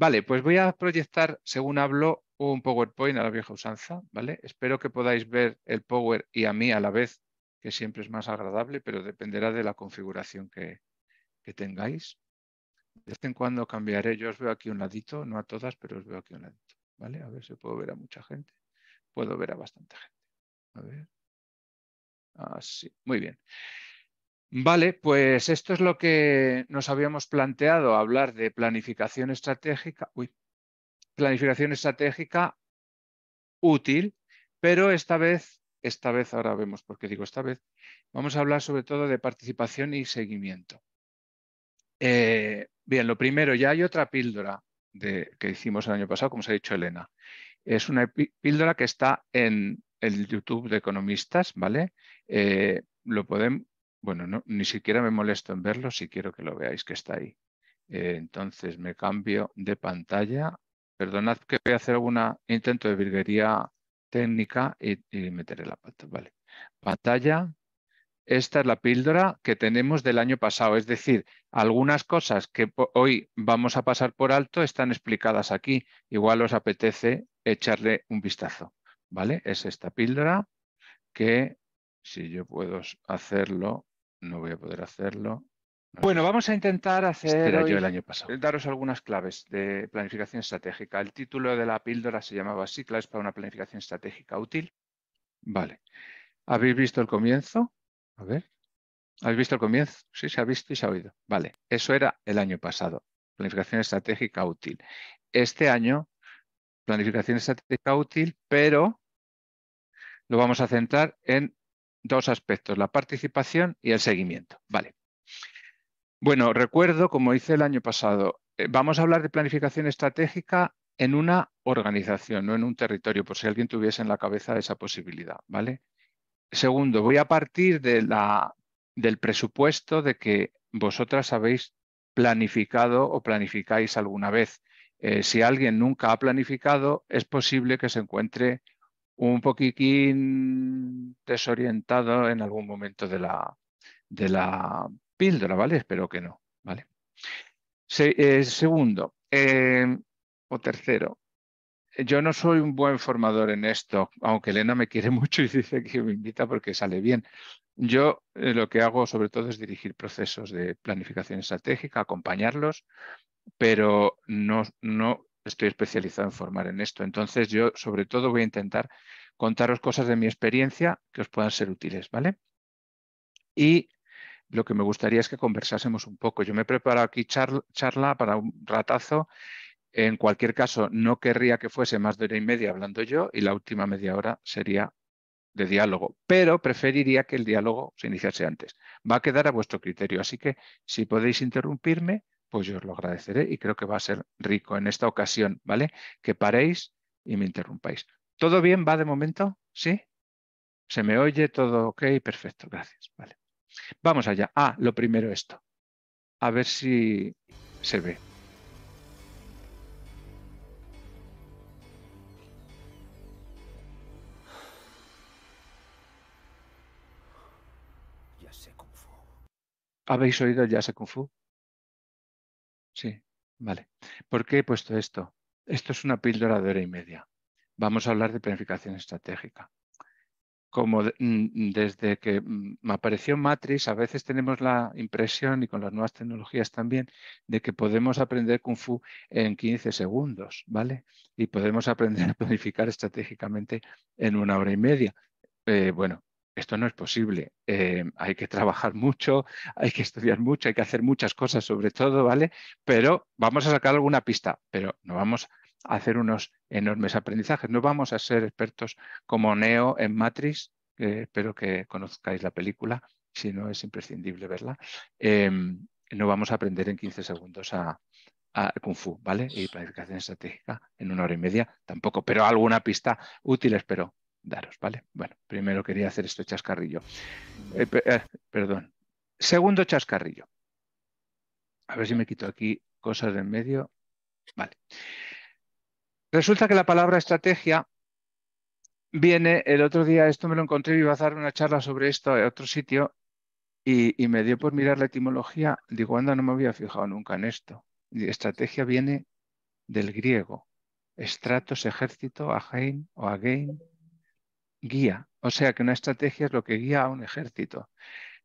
Vale, pues voy a proyectar, según hablo, un PowerPoint a la vieja usanza, ¿vale? Espero que podáis ver el Power y a mí a la vez, que siempre es más agradable, pero dependerá de la configuración que, tengáis. De vez en cuando cambiaré, yo os veo aquí un ladito, no a todas, pero os veo aquí un ladito, ¿vale? A ver si puedo ver a mucha gente. Puedo ver a bastante gente. A ver. Así, ah, muy bien. Vale, pues esto es lo que nos habíamos planteado, hablar de planificación estratégica, planificación estratégica útil, pero esta vez, esta vez, ahora vemos por qué digo esta vez, vamos a hablar sobre todo de participación y seguimiento. Eh, bien, lo primero, ya hay otra píldora de, que hicimos el año pasado, como se ha dicho Elena. Es una píldora que está en el YouTube de economistas, ¿vale? Eh, lo podemos, bueno, ni siquiera me molesto en verlo si quiero que lo veáis que está ahí. Eh, entonces me cambio de pantalla. Perdonad que voy a hacer algún intento de virguería técnica y, meteré la pata. Vale. Pantalla. Esta es la píldora que tenemos del año pasado. Es decir, algunas cosas que hoy vamos a pasar por alto están explicadas aquí. Igual os apetece echarle un vistazo. ¿Vale? Es esta píldora que, si yo puedo hacerlo, no voy a poder hacerlo. Bueno, vamos a intentar hacer el año pasado. daros algunas claves de planificación estratégica. El título de la píldora se llamaba así, claves para una planificación estratégica útil. Vale. ¿Habéis visto el comienzo? A ver. ¿Habéis visto el comienzo? Sí, se ha visto y se ha oído. Vale. Eso era el año pasado. Planificación estratégica útil. Este año, planificación estratégica útil, pero lo vamos a centrar en dos aspectos, la participación y el seguimiento. Vale. Bueno, recuerdo, como hice el año pasado, eh, vamos a hablar de planificación estratégica en una organización, no en un territorio, por si alguien tuviese en la cabeza esa posibilidad, ¿vale? Segundo, voy a partir de la, del presupuesto de que vosotras habéis planificado o planificáis alguna vez. Eh, si alguien nunca ha planificado, es posible que se encuentre un poquitín desorientado en algún momento de la, de la píldora, ¿vale? Espero que no, ¿vale? Eh, segundo eh, o tercero, eh, yo no soy un buen formador en esto, aunque Elena me quiere mucho y dice que me invita porque sale bien. Yo lo que hago sobre todo es dirigir procesos de planificación estratégica, acompañarlos, pero no, no estoy especializado en formar en esto. Entonces yo sobre todo voy a intentar contaros cosas de mi experiencia que os puedan ser útiles, ¿vale? Y lo que me gustaría es que conversásemos un poco. Yo me he preparado aquí charla, charla para un ratazo. En cualquier caso, no querría que fuese más de hora y media hablando yo y la última media hora sería de diálogo, pero preferiría que el diálogo se iniciase antes. Va a quedar a vuestro criterio, así que si podéis interrumpirme, pues yo os lo agradeceré y creo que va a ser rico en esta ocasión, ¿vale? Que paréis y me interrumpáis. ¿Todo bien? ¿Va de momento? ¿Sí? ¿Se me oye? ¿Todo ok? Perfecto, gracias. Vale. Vamos allá. Ah, lo primero esto. A ver si se ve. Ya Kung Fu. ¿Habéis oído ya sé Kung Fu? Vale. ¿Por qué he puesto esto? Esto es una píldora de hora y media. Vamos a hablar de planificación estratégica. Como mm, desde que mm, me apareció Matrix, a veces tenemos la impresión, y con las nuevas tecnologías también, de que podemos aprender Kung Fu en 15 segundos, ¿vale? Y podemos aprender a planificar estratégicamente en una hora y media. Eh, bueno, esto no es posible. Eh, hay que trabajar mucho, hay que estudiar mucho, hay que hacer muchas cosas sobre todo, ¿vale? Pero vamos a sacar alguna pista, pero no vamos a hacer unos enormes aprendizajes. No vamos a ser expertos como Neo en Matrix, espero que conozcáis la película, si no es imprescindible verla. Em, no vamos a aprender en 15 segundos a, a Kung Fu, ¿vale? Y planificación estratégica en una hora y media tampoco, pero alguna pista útil espero daros, ¿vale? Bueno, primero quería hacer esto, chascarrillo. Eh, eh, perdón. Segundo chascarrillo. A ver si me quito aquí cosas de en medio. Vale. Resulta que la palabra estrategia viene, el otro día esto me lo encontré, y iba a dar una charla sobre esto en otro sitio y, me dio por mirar la etimología. Digo, anda, no me había fijado nunca en esto. Y estrategia viene del griego, estratos, ejército, again o again, guía. O sea que una estrategia es lo que guía a un ejército.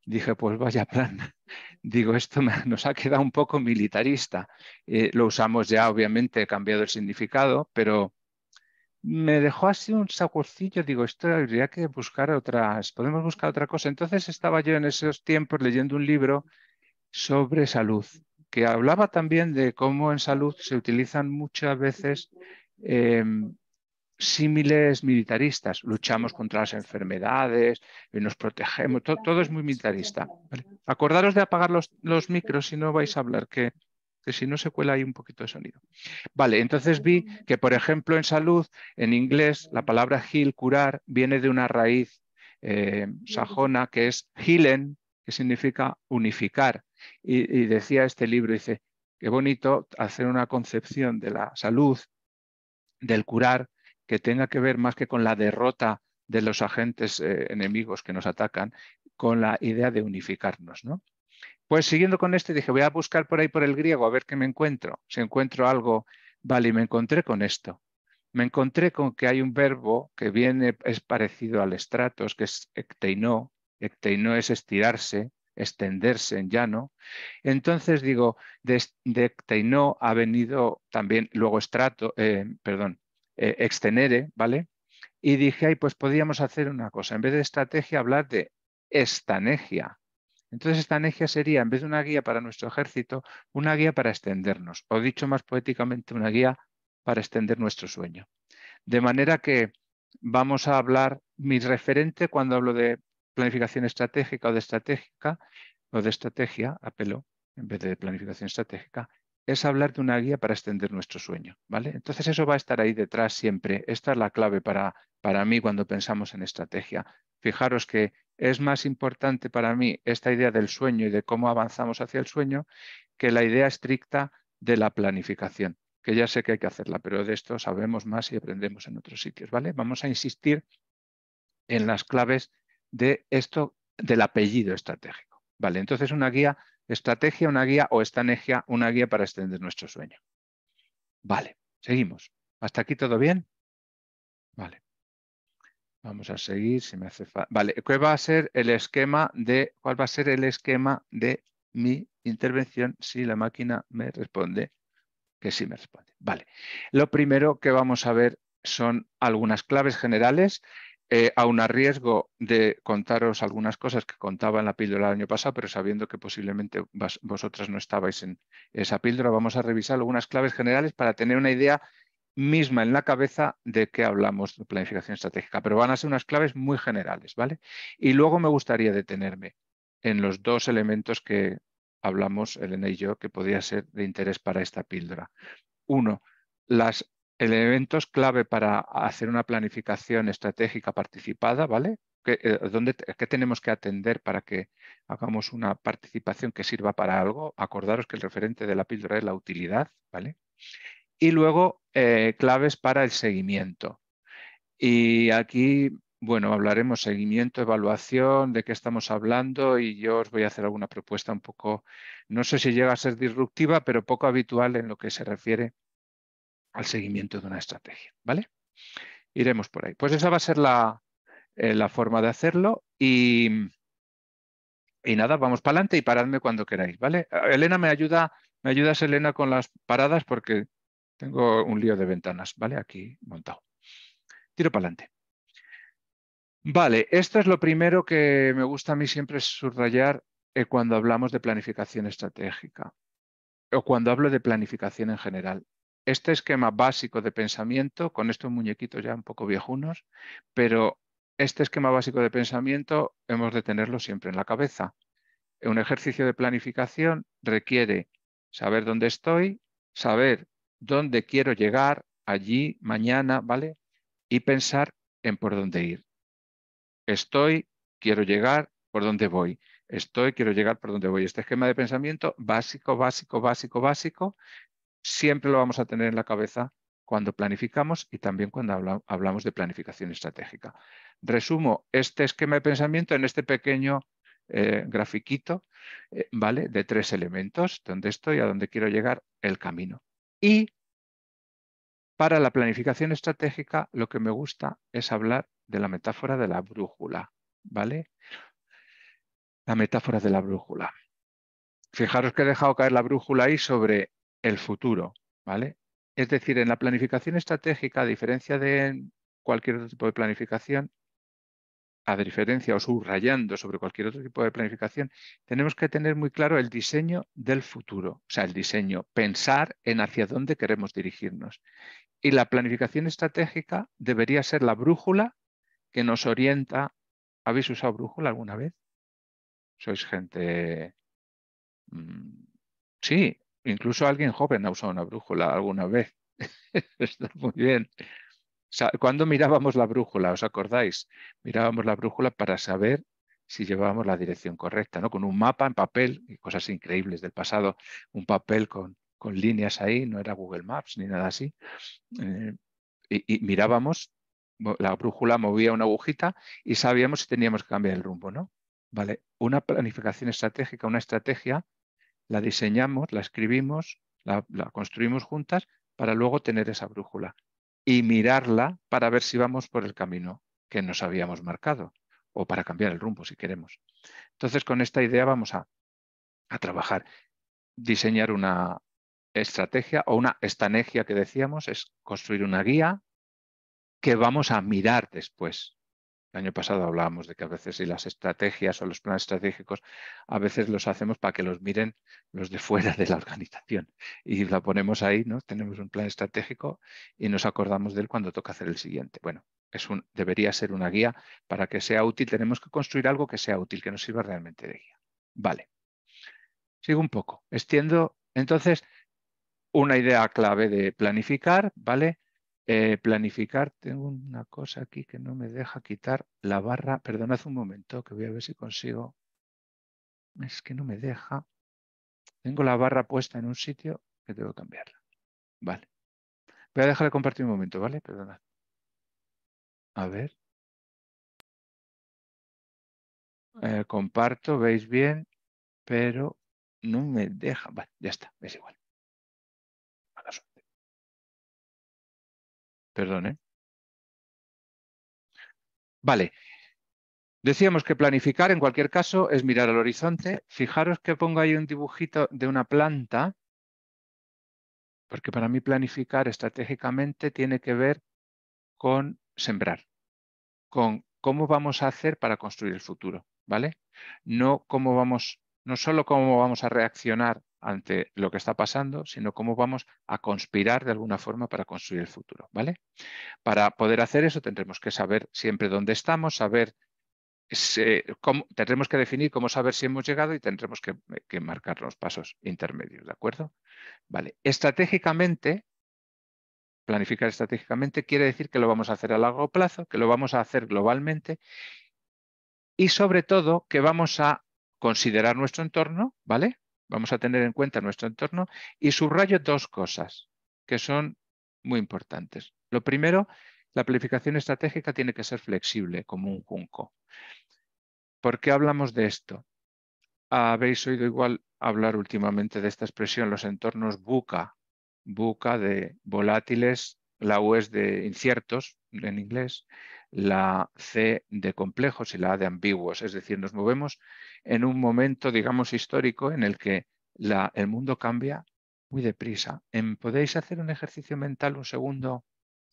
Dije, pues vaya plan. Digo, esto nos ha quedado un poco militarista. Eh, lo usamos ya, obviamente, he cambiado el significado, pero me dejó así un saborcillo. Digo, esto habría que buscar otras, podemos buscar otra cosa. Entonces estaba yo en esos tiempos leyendo un libro sobre salud, que hablaba también de cómo en salud se utilizan muchas veces em, símiles militaristas. Luchamos contra las enfermedades, y eh, nos protegemos, todo, es muy militarista. Acordaros de apagar los, los, micros si no vais a hablar, que, que si no se cuela ahí un poquito de sonido. Vale, entonces vi que, por ejemplo, en salud, en inglés, la palabra heal, curar, viene de una raíz eh, sajona que es healen, que significa unificar. Y, y decía este libro, dice, qué bonito hacer una concepción de la salud, del curar, que tenga que ver más que con la derrota de los agentes eh, enemigos que nos atacan, con la idea de unificarnos. ¿no? Pues siguiendo con esto, dije, voy a buscar por ahí por el griego a ver qué me encuentro. Si encuentro algo, vale, y me encontré con esto. Me encontré con que hay un verbo que viene, es parecido al estratos, que es ecteinó. Ecteinó es estirarse, extenderse en llano. Entonces digo, de, ecteinó ha venido también luego estrato, eh, perdón, eh, extenere, ¿vale? Y dije, ay, pues podríamos hacer una cosa, en vez de estrategia, hablar de estanegia. Entonces, estanegia sería, en vez de una guía para nuestro ejército, una guía para extendernos, o dicho más poéticamente, una guía para extender nuestro sueño. De manera que vamos a hablar, mi referente cuando hablo de planificación estratégica o de estratégica, o de estrategia, apelo, en vez de planificación estratégica, es hablar de una guía para extender nuestro sueño, ¿vale? Entonces eso va a estar ahí detrás siempre. Esta es la clave para, para mí cuando pensamos en estrategia. Fijaros que es más importante para mí esta idea del sueño y de cómo avanzamos hacia el sueño que la idea estricta de la planificación, que ya sé que hay que hacerla, pero de esto sabemos más y aprendemos en otros sitios, ¿vale? Vamos a insistir en las claves de esto del apellido estratégico, ¿vale? Entonces una guía estrategia, una guía o estanegia, una guía para extender nuestro sueño. Vale, seguimos. ¿Hasta aquí todo bien? Vale. Vamos a seguir si me hace falta. Vale, ¿cuál va a ser el esquema de cuál va a ser el esquema de mi intervención si la máquina me responde? Que sí me responde. Vale. Lo primero que vamos a ver son algunas claves generales eh, aun a riesgo de contaros algunas cosas que contaba en la píldora el año pasado, pero sabiendo que posiblemente vosotras no estabais en esa píldora, vamos a revisar algunas claves generales para tener una idea misma en la cabeza de qué hablamos de planificación estratégica, pero van a ser unas claves muy generales, ¿vale? Y luego me gustaría detenerme en los dos elementos que hablamos, Elena y yo, que podría ser de interés para esta píldora. Uno, las elementos clave para hacer una planificación estratégica participada, ¿vale? ¿Qué, eh, ¿Qué, tenemos que atender para que hagamos una participación que sirva para algo? Acordaros que el referente de la píldora es la utilidad, ¿vale? Y luego, eh, claves para el seguimiento. Y aquí, bueno, hablaremos seguimiento, evaluación, de qué estamos hablando y yo os voy a hacer alguna propuesta un poco, no sé si llega a ser disruptiva, pero poco habitual en lo que se refiere al seguimiento de una estrategia. ¿vale? Iremos por ahí. Pues esa va a ser la, eh, forma de hacerlo y, nada, vamos para adelante y paradme cuando queráis. ¿vale? Eh, Elena me ayuda, me ayudas Elena con las paradas porque tengo un lío de ventanas, ¿vale? Aquí montado. Tiro para adelante. Vale, esto es lo primero que me gusta a mí siempre subrayar eh, cuando hablamos de planificación estratégica o cuando hablo de planificación en general este esquema básico de pensamiento, con estos muñequitos ya un poco viejunos, pero este esquema básico de pensamiento hemos de tenerlo siempre en la cabeza. Un ejercicio de planificación requiere saber dónde estoy, saber dónde quiero llegar allí, mañana, ¿vale? Y pensar en por dónde ir. Estoy, quiero llegar, por dónde voy. Estoy, quiero llegar, por dónde voy. Este esquema de pensamiento básico, básico, básico, básico, siempre lo vamos a tener en la cabeza cuando planificamos y también cuando hablamos de planificación estratégica. Resumo este esquema de pensamiento en este pequeño eh, grafiquito, eh, ¿vale? De tres elementos, donde estoy, a dónde quiero llegar, el camino. Y para la planificación estratégica, lo que me gusta es hablar de la metáfora de la brújula, ¿vale? La metáfora de la brújula. Fijaros que he dejado caer la brújula ahí sobre el futuro, ¿vale? Es decir, en la planificación estratégica, a diferencia de cualquier otro tipo de planificación, a diferencia o subrayando sobre cualquier otro tipo de planificación, tenemos que tener muy claro el diseño del futuro, o sea, el diseño, pensar en hacia dónde queremos dirigirnos. Y la planificación estratégica debería ser la brújula que nos orienta. ¿Habéis usado brújula alguna vez? Sois gente... Mm, sí, Incluso alguien joven ha usado una brújula alguna vez. Está muy bien. Cuando mirábamos la brújula, ¿os acordáis? Mirábamos la brújula para saber si llevábamos la dirección correcta, ¿no? Con un mapa en papel, y cosas increíbles del pasado, un papel con, con líneas ahí, no era Google Maps ni nada así. Eh, y, y, mirábamos, la brújula movía una agujita y sabíamos si teníamos que cambiar el rumbo, ¿no? Vale, una planificación estratégica, una estrategia la diseñamos, la escribimos, la, construimos juntas para luego tener esa brújula y mirarla para ver si vamos por el camino que nos habíamos marcado o para cambiar el rumbo si queremos. Entonces, con esta idea vamos a, a trabajar. Diseñar una estrategia o una estanegia que decíamos es construir una guía que vamos a mirar después. El año pasado hablábamos de que a veces si las estrategias o los planes estratégicos a veces los hacemos para que los miren los de fuera de la organización y la ponemos ahí, ¿no? Tenemos un plan estratégico y nos acordamos de él cuando toca hacer el siguiente. Bueno, es un, debería ser una guía para que sea útil. Tenemos que construir algo que sea útil, que nos sirva realmente de guía. Vale. Sigo un poco. Extiendo entonces una idea clave de planificar, ¿vale? Eh, planificar, tengo una cosa aquí que no me deja quitar la barra. hace un momento, que voy a ver si consigo. Es que no me deja. Tengo la barra puesta en un sitio que tengo que cambiarla. Vale. Voy a dejar de compartir un momento, ¿vale? Perdonad. A ver. Eh, comparto, veis bien, pero no me deja. Vale, ya está, es igual. Perdón, ¿eh? Vale. Decíamos que planificar, en cualquier caso, es mirar al horizonte. Fijaros que pongo ahí un dibujito de una planta, porque para mí planificar estratégicamente tiene que ver con sembrar, con cómo vamos a hacer para construir el futuro, ¿vale? No cómo vamos, no solo cómo vamos a reaccionar ante lo que está pasando, sino cómo vamos a conspirar de alguna forma para construir el futuro. ¿vale? Para poder hacer eso tendremos que saber siempre dónde estamos, saber cómo, tendremos que definir cómo saber si hemos llegado y tendremos que, que, marcar los pasos intermedios, ¿de acuerdo? Vale, estratégicamente, planificar estratégicamente quiere decir que lo vamos a hacer a largo plazo, que lo vamos a hacer globalmente y sobre todo que vamos a considerar nuestro entorno, ¿vale? Vamos a tener en cuenta nuestro entorno y subrayo dos cosas que son muy importantes. Lo primero, la planificación estratégica tiene que ser flexible, como un junco. ¿Por qué hablamos de esto? Habéis oído igual hablar últimamente de esta expresión, los entornos buca, buca de volátiles, la U es de inciertos en inglés, la C de complejos y la A de ambiguos. Es decir, nos movemos en un momento, digamos, histórico en el que el mundo cambia muy deprisa. En, em, ¿Podéis hacer un ejercicio mental un segundo?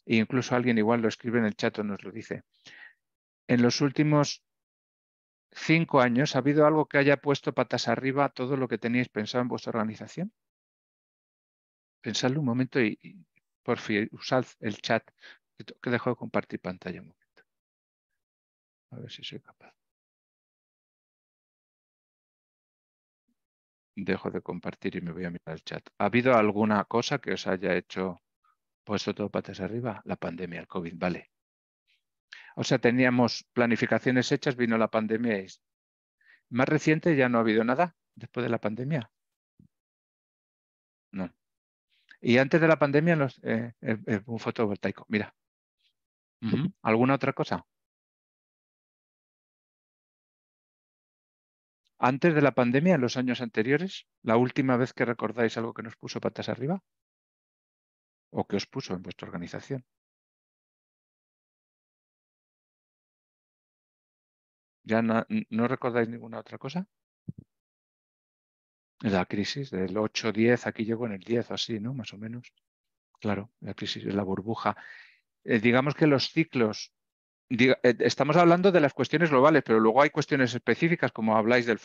E incluso alguien igual lo escribe en el chat o nos lo dice. En los últimos cinco años, ¿ha habido algo que haya puesto patas arriba todo lo que teníais pensado en vuestra organización? Pensadlo un momento y, por fin usad el chat que dejo de compartir pantalla. A ver si soy capaz. Dejo de compartir y me voy a mirar el chat. ¿Ha habido alguna cosa que os haya hecho puesto todo patas arriba? La pandemia, el COVID, vale. O sea, teníamos planificaciones hechas, vino la pandemia y... Más reciente ya no ha habido nada después de la pandemia. No. Y antes de la pandemia, los, eh, eh, eh, un fotovoltaico, mira. ¿Alguna otra cosa? antes de la pandemia, en los años anteriores, la última vez que recordáis algo que nos puso patas arriba o que os puso en vuestra organización. ¿Ya no, recordáis ninguna otra cosa? La crisis del 8-10, aquí llegó en el 10 así, ¿no? Más o menos. Claro, la crisis de la burbuja. Eh, digamos que los ciclos eh, estamos hablando de las cuestiones globales, pero luego hay cuestiones específicas, como habláis del,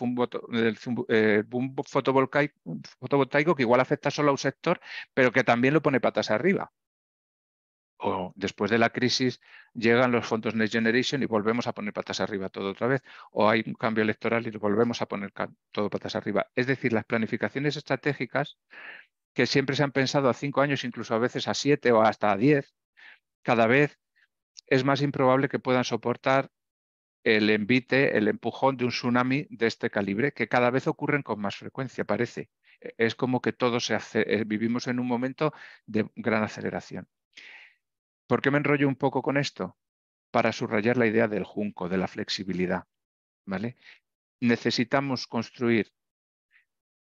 del eh, boom fotovoltaico, fotovoltaico, que igual afecta solo a un sector, pero que también lo pone patas arriba. O después de la crisis llegan los fondos Next Generation y volvemos a poner patas arriba todo otra vez. O hay un cambio electoral y volvemos a poner todo patas arriba. Es decir, las planificaciones estratégicas que siempre se han pensado a cinco años, incluso a veces a siete o hasta a diez, cada vez es más improbable que puedan soportar el envite, el empujón de un tsunami de este calibre, que cada vez ocurren con más frecuencia, parece. E-, es como que todos eh, vivimos en un momento de gran aceleración. ¿Por qué me enrollo un poco con esto? Para subrayar la idea del junco, de la flexibilidad. ¿vale? Necesitamos construir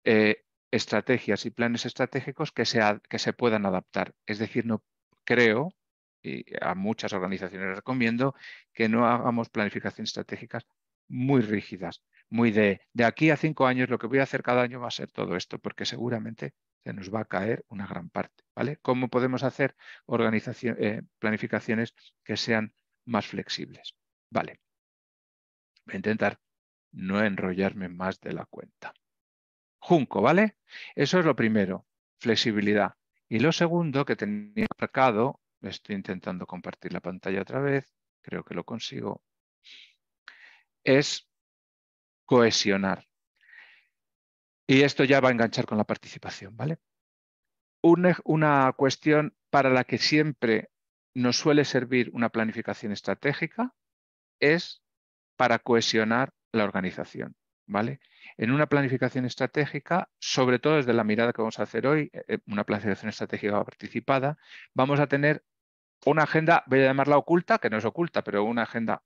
eh, estrategias y planes estratégicos que, que se puedan adaptar. Es decir, no creo y a muchas organizaciones recomiendo que no hagamos planificaciones estratégicas muy rígidas, muy de, de aquí a cinco años lo que voy a hacer cada año va a ser todo esto, porque seguramente se nos va a caer una gran parte. ¿vale? ¿Cómo podemos hacer eh, planificaciones que sean más flexibles? Vale. Voy a intentar no enrollarme más de la cuenta. Junco, ¿vale? Eso es lo primero, flexibilidad. Y lo segundo que tenía marcado Estoy intentando compartir la pantalla otra vez, creo que lo consigo. Es cohesionar. Y esto ya va a enganchar con la participación, ¿vale? Una, cuestión para la que siempre nos suele servir una planificación estratégica es para cohesionar la organización. ¿Vale? En una planificación estratégica, sobre todo desde la mirada que vamos a hacer hoy, eh, eh, una planificación estratégica participada, vamos a tener una agenda, voy a llamarla oculta, que no es oculta, pero una agenda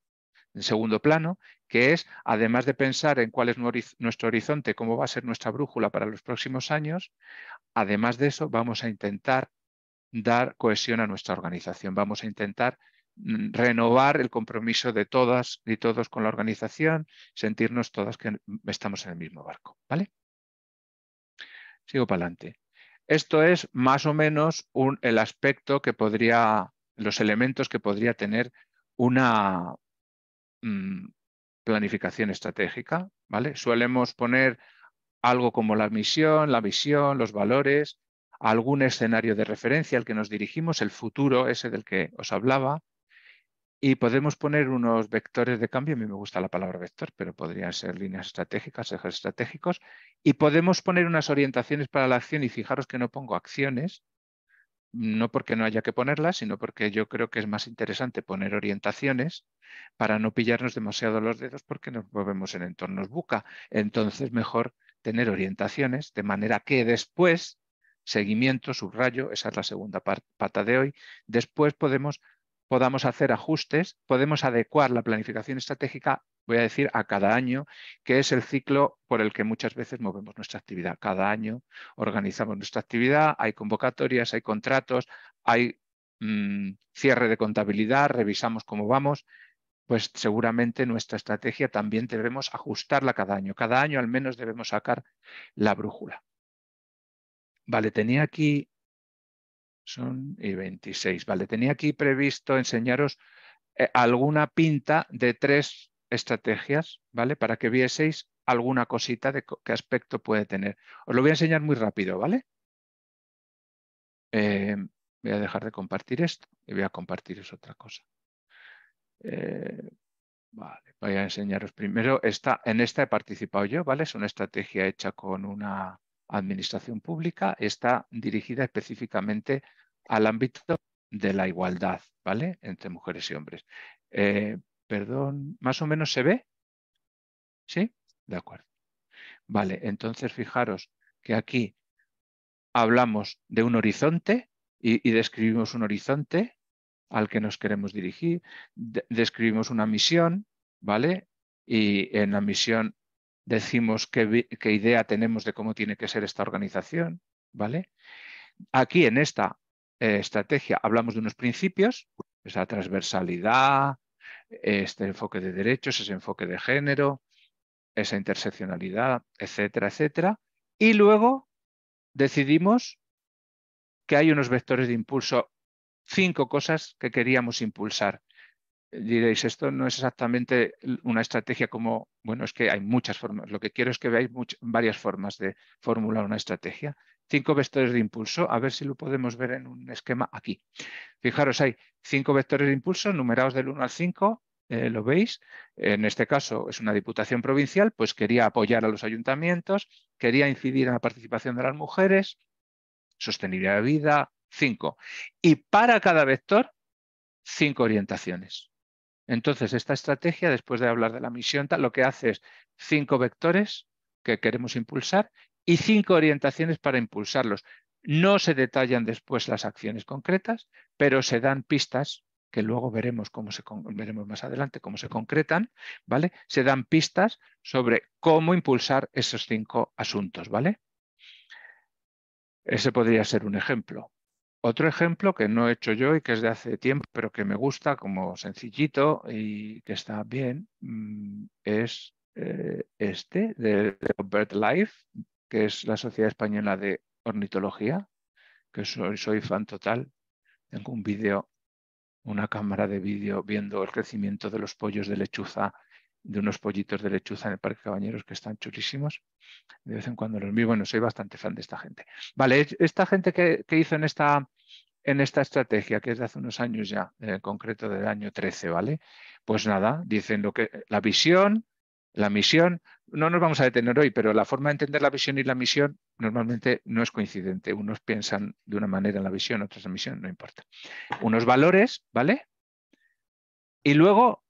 en segundo plano, que es, además de pensar en cuál es nuestro horizonte, cómo va a ser nuestra brújula para los próximos años, además de eso vamos a intentar dar cohesión a nuestra organización, vamos a intentar mm, renovar el compromiso de todas y todos con la organización, sentirnos todas que estamos en el mismo barco. ¿vale? Sigo para adelante. Esto es más o menos un, el aspecto que podría los elementos que podría tener una mm, planificación estratégica. ¿vale? Suelemos poner algo como la misión, la visión, los valores, algún escenario de referencia al que nos dirigimos, el futuro, ese del que os hablaba, y podemos poner unos vectores de cambio, a mí me gusta la palabra vector, pero podrían ser líneas estratégicas, ejes estratégicos, y podemos poner unas orientaciones para la acción, y fijaros que no pongo acciones, no porque no haya que ponerlas, sino porque yo creo que es más interesante poner orientaciones para no pillarnos demasiado los dedos porque nos movemos en entornos buca. Entonces, mejor tener orientaciones de manera que después, seguimiento, subrayo, esa es la segunda pata de hoy, después podemos, podamos hacer ajustes, podemos adecuar la planificación estratégica voy a decir, a cada año, que es el ciclo por el que muchas veces movemos nuestra actividad. Cada año organizamos nuestra actividad, hay convocatorias, hay contratos, hay mm, cierre de contabilidad, revisamos cómo vamos, pues seguramente nuestra estrategia también debemos ajustarla cada año. Cada año al menos debemos sacar la brújula. Vale, tenía aquí, son y 26, vale, tenía aquí previsto enseñaros eh, alguna pinta de tres estrategias, ¿vale? Para que vieseis alguna cosita de qué aspecto puede tener. Os lo voy a enseñar muy rápido, ¿vale? Eh, voy a dejar de compartir esto y voy a compartiros otra cosa. Eh, vale, voy a enseñaros primero. Esta, en esta he participado yo, ¿vale? Es una estrategia hecha con una administración pública. Está dirigida específicamente al ámbito de la igualdad, ¿vale? Entre mujeres y hombres. Eh, perdón, ¿más o menos se ve? ¿Sí? De acuerdo. Vale, entonces fijaros que aquí hablamos de un horizonte y, describimos un horizonte al que nos queremos dirigir, describimos una misión, ¿vale? Y en la misión decimos qué, idea tenemos de cómo tiene que ser esta organización, ¿vale? Aquí en esta eh, estrategia hablamos de unos principios, esa transversalidad, este enfoque de derechos, ese enfoque de género, esa interseccionalidad, etcétera, etcétera. Y luego decidimos que hay unos vectores de impulso, cinco cosas que queríamos impulsar diréis, esto no es exactamente una estrategia como, bueno, es que hay muchas formas. Lo que quiero es que veáis varias formas de formular una estrategia. Cinco vectores de impulso, a ver si lo podemos ver en un esquema aquí. Fijaros, hay cinco vectores de impulso numerados del 1 al 5, eh, lo veis. En este caso es una diputación provincial, pues quería apoyar a los ayuntamientos, quería incidir en la participación de las mujeres, sostenibilidad de vida, cinco. Y para cada vector, cinco orientaciones. Entonces, esta estrategia, después de hablar de la misión, lo que hace es cinco vectores que queremos impulsar y cinco orientaciones para impulsarlos. No se detallan después las acciones concretas, pero se dan pistas que luego veremos cómo se veremos más adelante cómo se concretan, ¿vale? Se dan pistas sobre cómo impulsar esos cinco asuntos, ¿vale? Ese podría ser un ejemplo. Otro ejemplo que no he hecho yo y que es de hace tiempo, pero que me gusta como sencillito y que está bien, mm, es eh, este de, BirdLife, que es la Sociedad Española de Ornitología, que soy, soy fan total. Tengo un vídeo, una cámara de vídeo viendo el crecimiento de los pollos de lechuza de unos pollitos de lechuza en el Parque Cabañeros que están chulísimos. De vez en cuando los miro bueno, soy bastante fan de esta gente. Vale, esta gente que, hizo en esta, en esta estrategia, que es de hace unos años ya, en concreto del año 13, ¿vale? Pues nada, dicen lo que la visión, la misión, no nos vamos a detener hoy, pero la forma de entender la visión y la misión normalmente no es coincidente. Unos piensan de una manera en la visión, otros en la misión, no importa. Unos valores, ¿vale? Y luego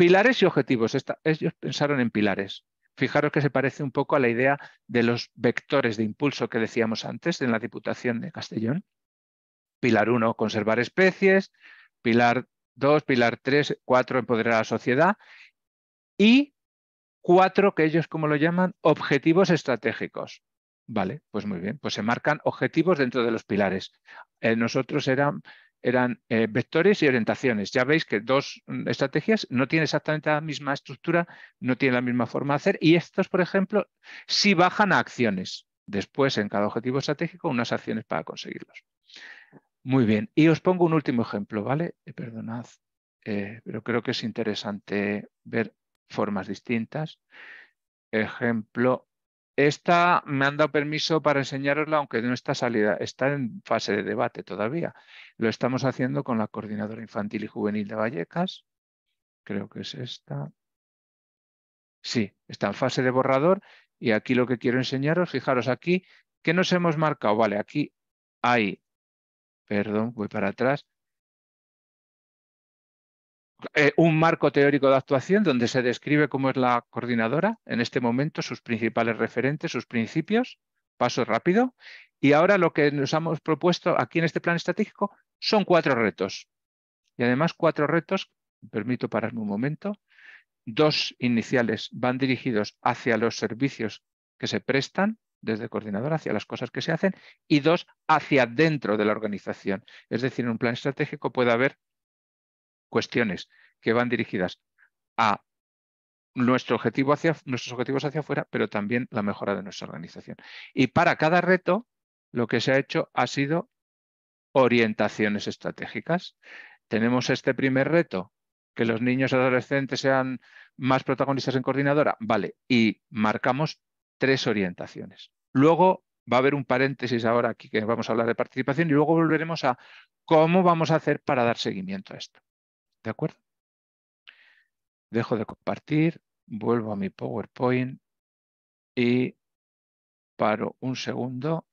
Pilares y objetivos. ellos pensaron en pilares. Fijaros que se parece un poco a la idea de los vectores de impulso que decíamos antes en la Diputación de Castellón. Pilar 1, conservar especies. Pilar 2, pilar 3, 4, empoderar a la sociedad. Y cuatro, que ellos como lo llaman, objetivos estratégicos. Vale, pues muy bien, pues se marcan objetivos dentro de los pilares. Eh, nosotros eran eran eh, vectores y orientaciones. Ya veis que dos mm, estrategias no tienen exactamente la misma estructura, no tienen la misma forma de hacer y estos, por ejemplo, sí bajan a acciones. Después, en cada objetivo estratégico, unas acciones para conseguirlos. Muy bien, y os pongo un último ejemplo, ¿vale? Eh, perdonad, eh, pero creo que es interesante ver formas distintas. Ejemplo esta me han dado permiso para enseñarosla, aunque no está salida, está en fase de debate todavía. Lo estamos haciendo con la coordinadora infantil y juvenil de Vallecas. Creo que es esta. Sí, está en fase de borrador y aquí lo que quiero enseñaros, fijaros aquí, ¿qué nos hemos marcado? Vale, aquí hay, perdón, voy para atrás, eh, un marco teórico de actuación donde se describe cómo es la coordinadora en este momento, sus principales referentes, sus principios, paso rápido. Y ahora lo que nos hemos propuesto aquí en este plan estratégico son cuatro retos. Y además cuatro retos, permito pararme un momento, dos iniciales van dirigidos hacia los servicios que se prestan desde el coordinador hacia las cosas que se hacen y dos hacia dentro de la organización. Es decir, en un plan estratégico puede haber cuestiones que van dirigidas a nuestro objetivo hacia, nuestros objetivos hacia afuera, pero también la mejora de nuestra organización. Y para cada reto, lo que se ha hecho ha sido orientaciones estratégicas. Tenemos este primer reto, que los niños y adolescentes sean más protagonistas en coordinadora. Vale, y marcamos tres orientaciones. Luego va a haber un paréntesis ahora aquí que vamos a hablar de participación y luego volveremos a cómo vamos a hacer para dar seguimiento a esto. ¿De acuerdo? Dejo de compartir, vuelvo a mi PowerPoint y paro un segundo.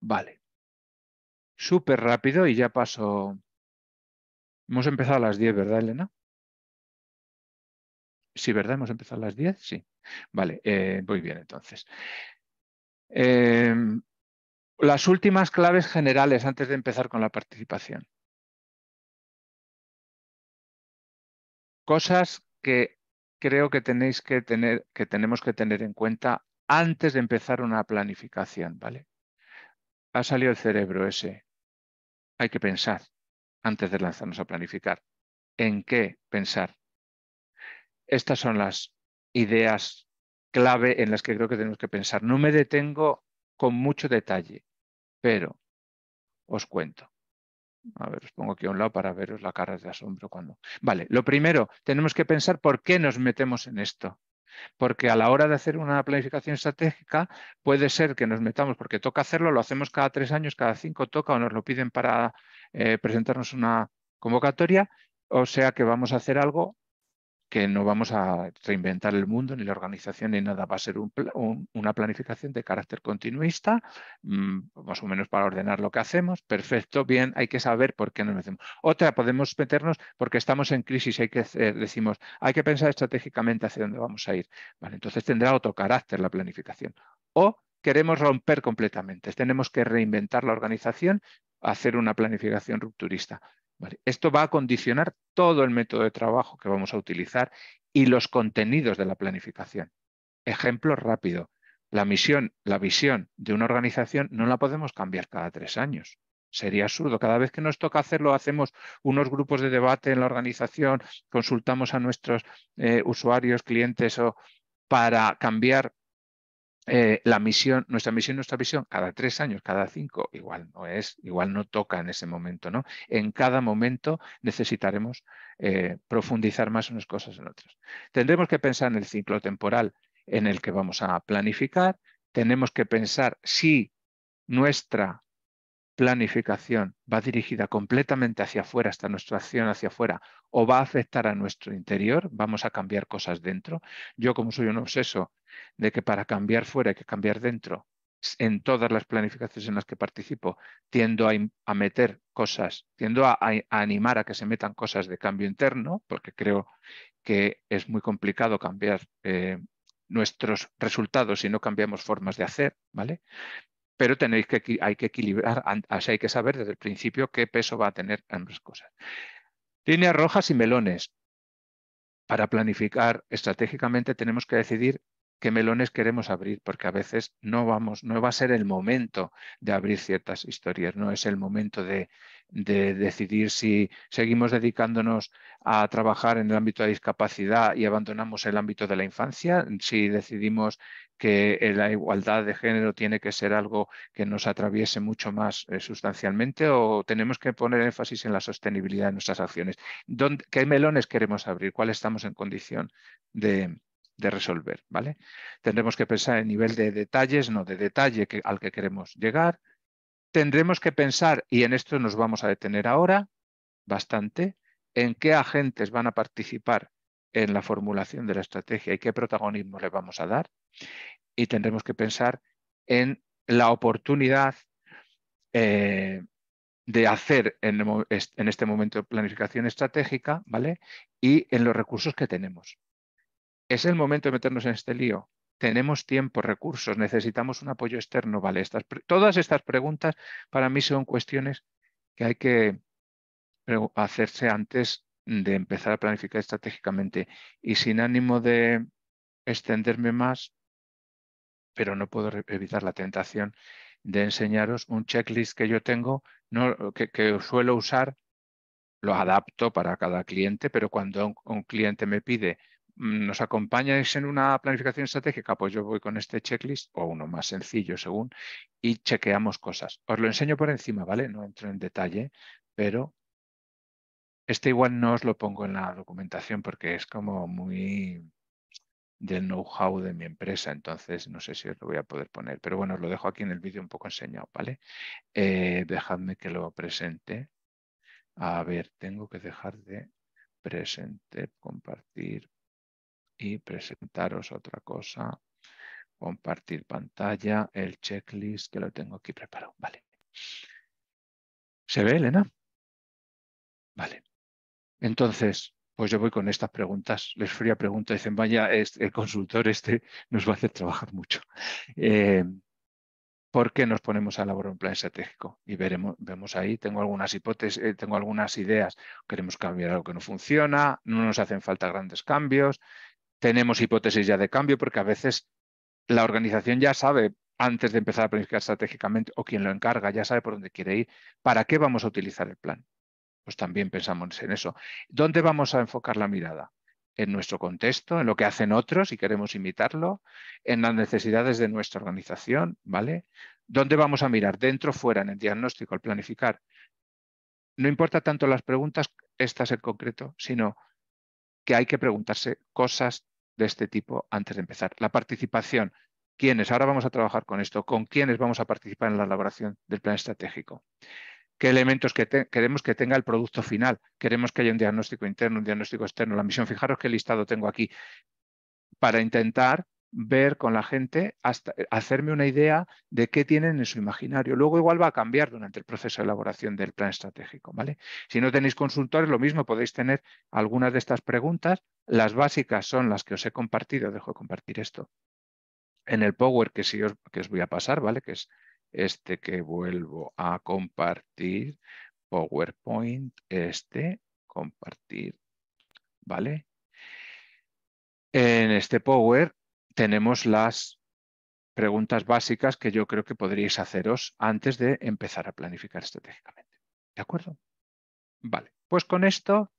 Vale. Súper rápido y ya paso. Hemos empezado a las 10, ¿verdad, Elena? Sí, ¿verdad? Hemos empezado a las 10, sí. Vale, eh, muy bien entonces. Em, las últimas claves generales antes de empezar con la participación. Cosas que creo que tenéis que tener, que tenemos que tener en cuenta antes de empezar una planificación, ¿vale? Ha salido el cerebro ese. Hay que pensar antes de lanzarnos a planificar. ¿En qué pensar? Estas son las ideas clave en las que creo que tenemos que pensar. No me detengo con mucho detalle, pero os cuento. A ver, os pongo aquí a un lado para veros la cara de asombro cuando... Vale, lo primero, tenemos que pensar por qué nos metemos en esto. Porque a la hora de hacer una planificación estratégica puede ser que nos metamos, porque toca hacerlo, lo hacemos cada tres años, cada cinco toca o nos lo piden para eh, presentarnos una convocatoria, o sea que vamos a hacer algo que no vamos a reinventar el mundo ni la organización ni nada, va a ser una planificación de carácter continuista, mm, más o menos para ordenar lo que hacemos, perfecto, bien, hay que saber por qué nos hacemos. Otra, podemos meternos porque estamos en crisis, hay que decimos, hay que pensar estratégicamente hacia dónde vamos a ir. Vale, entonces tendrá otro carácter la planificación. O queremos romper completamente, tenemos que reinventar la organización, hacer una planificación rupturista. Esto va a condicionar todo el método de trabajo que vamos a utilizar y los contenidos de la planificación. Ejemplo rápido. La misión, la visión de una organización no la podemos cambiar cada tres años. Sería absurdo. Cada vez que nos toca hacerlo, hacemos unos grupos de debate en la organización, consultamos a nuestros eh, usuarios, clientes o para cambiar eh, la misión, nuestra misión, nuestra visión, cada tres años, cada cinco, igual no es, igual no toca en ese momento, ¿no? En cada momento necesitaremos eh, profundizar más unas cosas en otras. Tendremos que pensar en el ciclo temporal en el que vamos a planificar, tenemos que pensar si nuestra planificación va dirigida completamente hacia afuera, hasta nuestra acción hacia afuera, o va a afectar a nuestro interior, vamos a cambiar cosas dentro. Yo como soy un obseso de que para cambiar fuera hay que cambiar dentro, en todas las planificaciones en las que participo, tiendo a, meter cosas, tiendo a, animar a que se metan cosas de cambio interno, porque creo que es muy complicado cambiar eh, nuestros resultados si no cambiamos formas de hacer, ¿vale? pero tenéis que, hay que equilibrar, así hay que saber desde el principio qué peso va a tener ambas cosas. Líneas rojas y melones. Para planificar estratégicamente tenemos que decidir qué melones queremos abrir, porque a veces no vamos, no va a ser el momento de abrir ciertas historias, no es el momento de de decidir si seguimos dedicándonos a trabajar en el ámbito de la discapacidad y abandonamos el ámbito de la infancia, si decidimos que eh, la igualdad de género tiene que ser algo que nos atraviese mucho más eh, sustancialmente o tenemos que poner énfasis en la sostenibilidad de nuestras acciones. ¿Qué melones queremos abrir? ¿Cuál estamos en condición de, resolver? ¿vale? Tendremos que pensar en nivel de detalles, no de detalle al que queremos llegar, tendremos que pensar, y en esto nos vamos a detener ahora bastante, en qué agentes van a participar en la formulación de la estrategia y qué protagonismo le vamos a dar. Y tendremos que pensar en la oportunidad eh, de hacer en, este momento planificación estratégica ¿vale? y en los recursos que tenemos. ¿Es el momento de meternos en este lío? tenemos tiempo, recursos, necesitamos un apoyo externo, ¿vale? Estas, todas estas preguntas para mí son cuestiones que hay que hacerse antes de empezar a planificar estratégicamente. Y sin ánimo de extenderme más, pero no puedo evitar la tentación de enseñaros un checklist que yo tengo, que, suelo usar, lo adapto para cada cliente, pero cuando un cliente me pide ¿Nos acompañáis en una planificación estratégica? Pues yo voy con este checklist o uno más sencillo según y chequeamos cosas. Os lo enseño por encima, ¿vale? No entro en detalle, pero este igual no os lo pongo en la documentación porque es como muy del know-how de mi empresa, entonces no sé si os lo voy a poder poner, pero bueno, os lo dejo aquí en el vídeo un poco enseñado, ¿vale? Eh, dejadme que lo presente. A ver, tengo que dejar de presente, compartir, y presentaros otra cosa, compartir pantalla, el checklist que lo tengo aquí preparado. Vale. ¿Se ve, Elena? Vale. Entonces, pues yo voy con estas preguntas. Les fría pregunta, dicen, vaya, el consultor este nos va a hacer trabajar mucho. Eh, ¿Por qué nos ponemos a elaborar un plan estratégico? Y veremos, vemos ahí, tengo algunas hipótesis, eh, tengo algunas ideas, queremos cambiar algo que no funciona, no nos hacen falta grandes cambios, tenemos hipótesis ya de cambio, porque a veces la organización ya sabe antes de empezar a planificar estratégicamente o quien lo encarga ya sabe por dónde quiere ir, ¿para qué vamos a utilizar el plan? Pues también pensamos en eso. ¿Dónde vamos a enfocar la mirada? en nuestro contexto, en lo que hacen otros y queremos imitarlo, en las necesidades de nuestra organización, ¿vale? ¿Dónde vamos a mirar? Dentro, fuera, en el diagnóstico, al planificar. No importa tanto las preguntas, estas el concreto, sino que hay que preguntarse cosas de este tipo antes de empezar. La participación, quiénes, ahora vamos a trabajar con esto, con quiénes vamos a participar en la elaboración del plan estratégico qué elementos queremos que tenga el producto final. Queremos que haya un diagnóstico interno, un diagnóstico externo, la misión. Fijaros qué listado tengo aquí para intentar ver con la gente, hasta eh, hacerme una idea de qué tienen en su imaginario. Luego igual va a cambiar durante el proceso de elaboración del plan estratégico. ¿vale? Si no tenéis consultores, lo mismo, podéis tener algunas de estas preguntas. Las básicas son las que os he compartido, dejo de compartir esto en el Power que os, que os voy a pasar, ¿vale? que es este que vuelvo a compartir, PowerPoint, este, compartir, ¿vale? En este Power tenemos las preguntas básicas que yo creo que podríais haceros antes de empezar a planificar estratégicamente. ¿De acuerdo? Vale, pues con esto,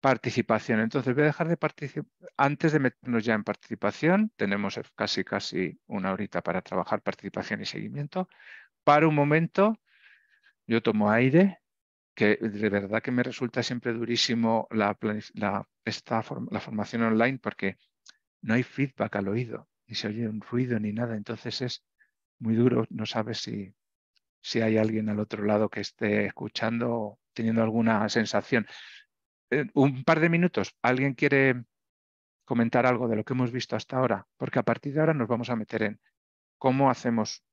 participación. Entonces voy a dejar de participar, antes de meternos ya en participación, tenemos casi casi una horita para trabajar participación y seguimiento. Para un momento, yo tomo aire, que de verdad que me resulta siempre durísimo la, esta, la formación online porque no hay feedback al oído, ni se oye un ruido ni nada, entonces es muy duro, no sabe si, si hay alguien al otro lado que esté escuchando o teniendo alguna sensación. Eh, un par de minutos, ¿alguien quiere comentar algo de lo que hemos visto hasta ahora? Porque a partir de ahora nos vamos a meter en cómo hacemos,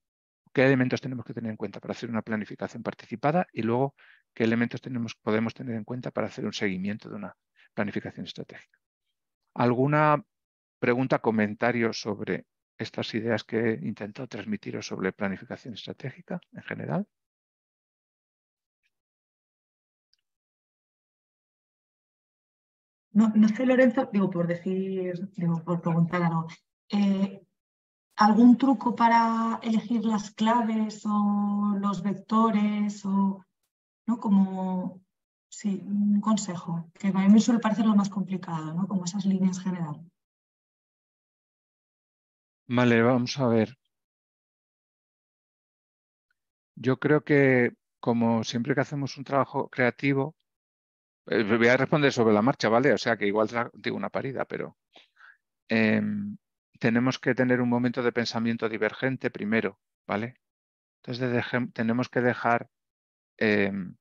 qué elementos tenemos que tener en cuenta para hacer una planificación participada y luego qué elementos tenemos, podemos tener en cuenta para hacer un seguimiento de una planificación estratégica. ¿Alguna pregunta, comentario sobre estas ideas que he intentado transmitiros sobre planificación estratégica en general. No, no sé, Lorenzo, digo, por decir, digo, por preguntar algo. Eh, ¿Algún truco para elegir las claves o los vectores o, ¿no? Como, sí, un consejo, que a mí me suele parecer lo más complicado, ¿no? Como esas líneas generales. Vale, vamos a ver. Yo creo que como siempre que hacemos un trabajo creativo, eh, voy a responder sobre la marcha, ¿vale? O sea que igual digo una parida, pero em, tenemos que tener un momento de pensamiento divergente primero, ¿vale? Entonces tenemos que dejar em,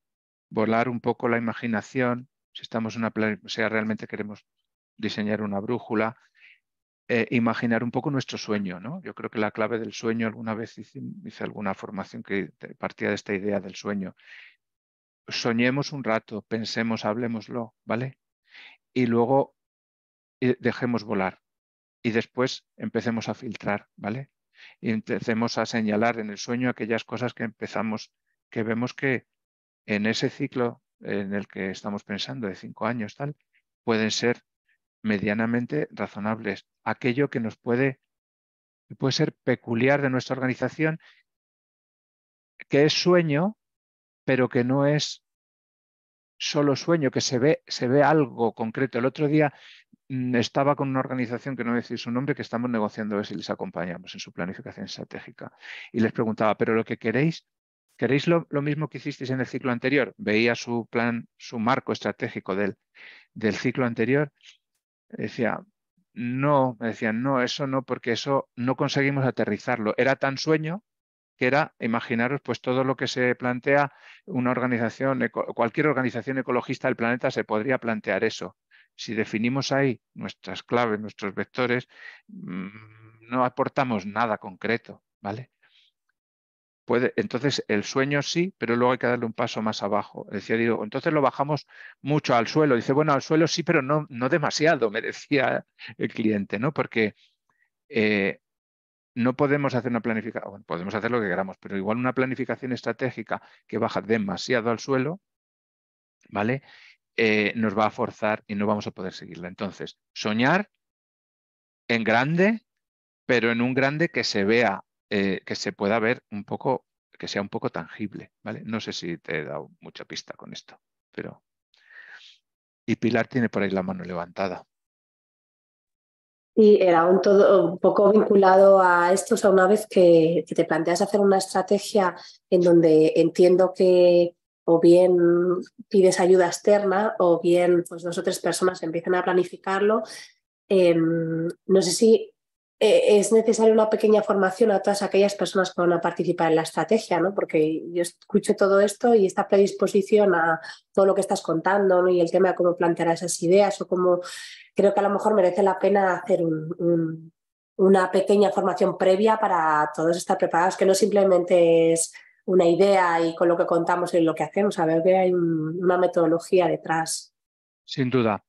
volar un poco la imaginación, si estamos una, sea, realmente queremos diseñar una brújula, eh, imaginar un poco nuestro sueño. ¿no? Yo creo que la clave del sueño, alguna vez hice, hice alguna formación que partía de esta idea del sueño. Soñemos un rato, pensemos, hablemoslo, ¿vale? Y luego eh, dejemos volar. Y después empecemos a filtrar, ¿vale? Y empecemos a señalar en el sueño aquellas cosas que empezamos, que vemos que en ese ciclo en el que estamos pensando de cinco años, tal, pueden ser medianamente razonables, aquello que nos puede, puede ser peculiar de nuestra organización, que es sueño, pero que no es solo sueño, que se ve, se ve algo concreto. El otro día mm, estaba con una organización que no voy a decir su nombre, que estamos negociando a ver si les acompañamos en su planificación estratégica. Y les preguntaba, pero lo que queréis, ¿queréis lo, mismo que hicisteis en el ciclo anterior? Veía su plan, su marco estratégico del, del ciclo anterior Decía, no, me decían, no, eso no, porque eso no conseguimos aterrizarlo. Era tan sueño que era, imaginaros, pues todo lo que se plantea una organización, cualquier organización ecologista del planeta se podría plantear eso. Si definimos ahí nuestras claves, nuestros vectores, mm, no aportamos nada concreto, ¿vale? entonces, el sueño sí, pero luego hay que darle un paso más abajo. Decía, digo, entonces lo bajamos mucho al suelo. Dice, bueno, al suelo sí, pero no, no demasiado, me decía el cliente, ¿no? Porque eh, no podemos hacer una planificación, bueno, podemos hacer lo que queramos, pero igual una planificación estratégica que baja demasiado al suelo, ¿vale? Eh, nos va a forzar y no vamos a poder seguirla. Entonces, soñar en grande, pero en un grande que se vea eh, que se pueda ver un poco, que sea un poco tangible, ¿vale? No sé si te he dado mucha pista con esto, pero... Y Pilar tiene por ahí la mano levantada. Y era un, todo, un poco vinculado a esto, o sea, una vez que, te planteas hacer una estrategia en donde entiendo que o bien pides ayuda externa o bien pues dos o tres personas empiezan a planificarlo, em, no sé si eh, es necesaria una pequeña formación a todas aquellas personas que van a participar en la estrategia, ¿no? Porque yo escucho todo esto y esta predisposición a todo lo que estás contando y el tema de cómo plantear esas ideas o cómo creo que a lo mejor merece la pena hacer una pequeña formación previa para todos estar preparados, que no simplemente es una idea y con lo que contamos y lo que hacemos, a ver que hay una metodología detrás. Sin duda.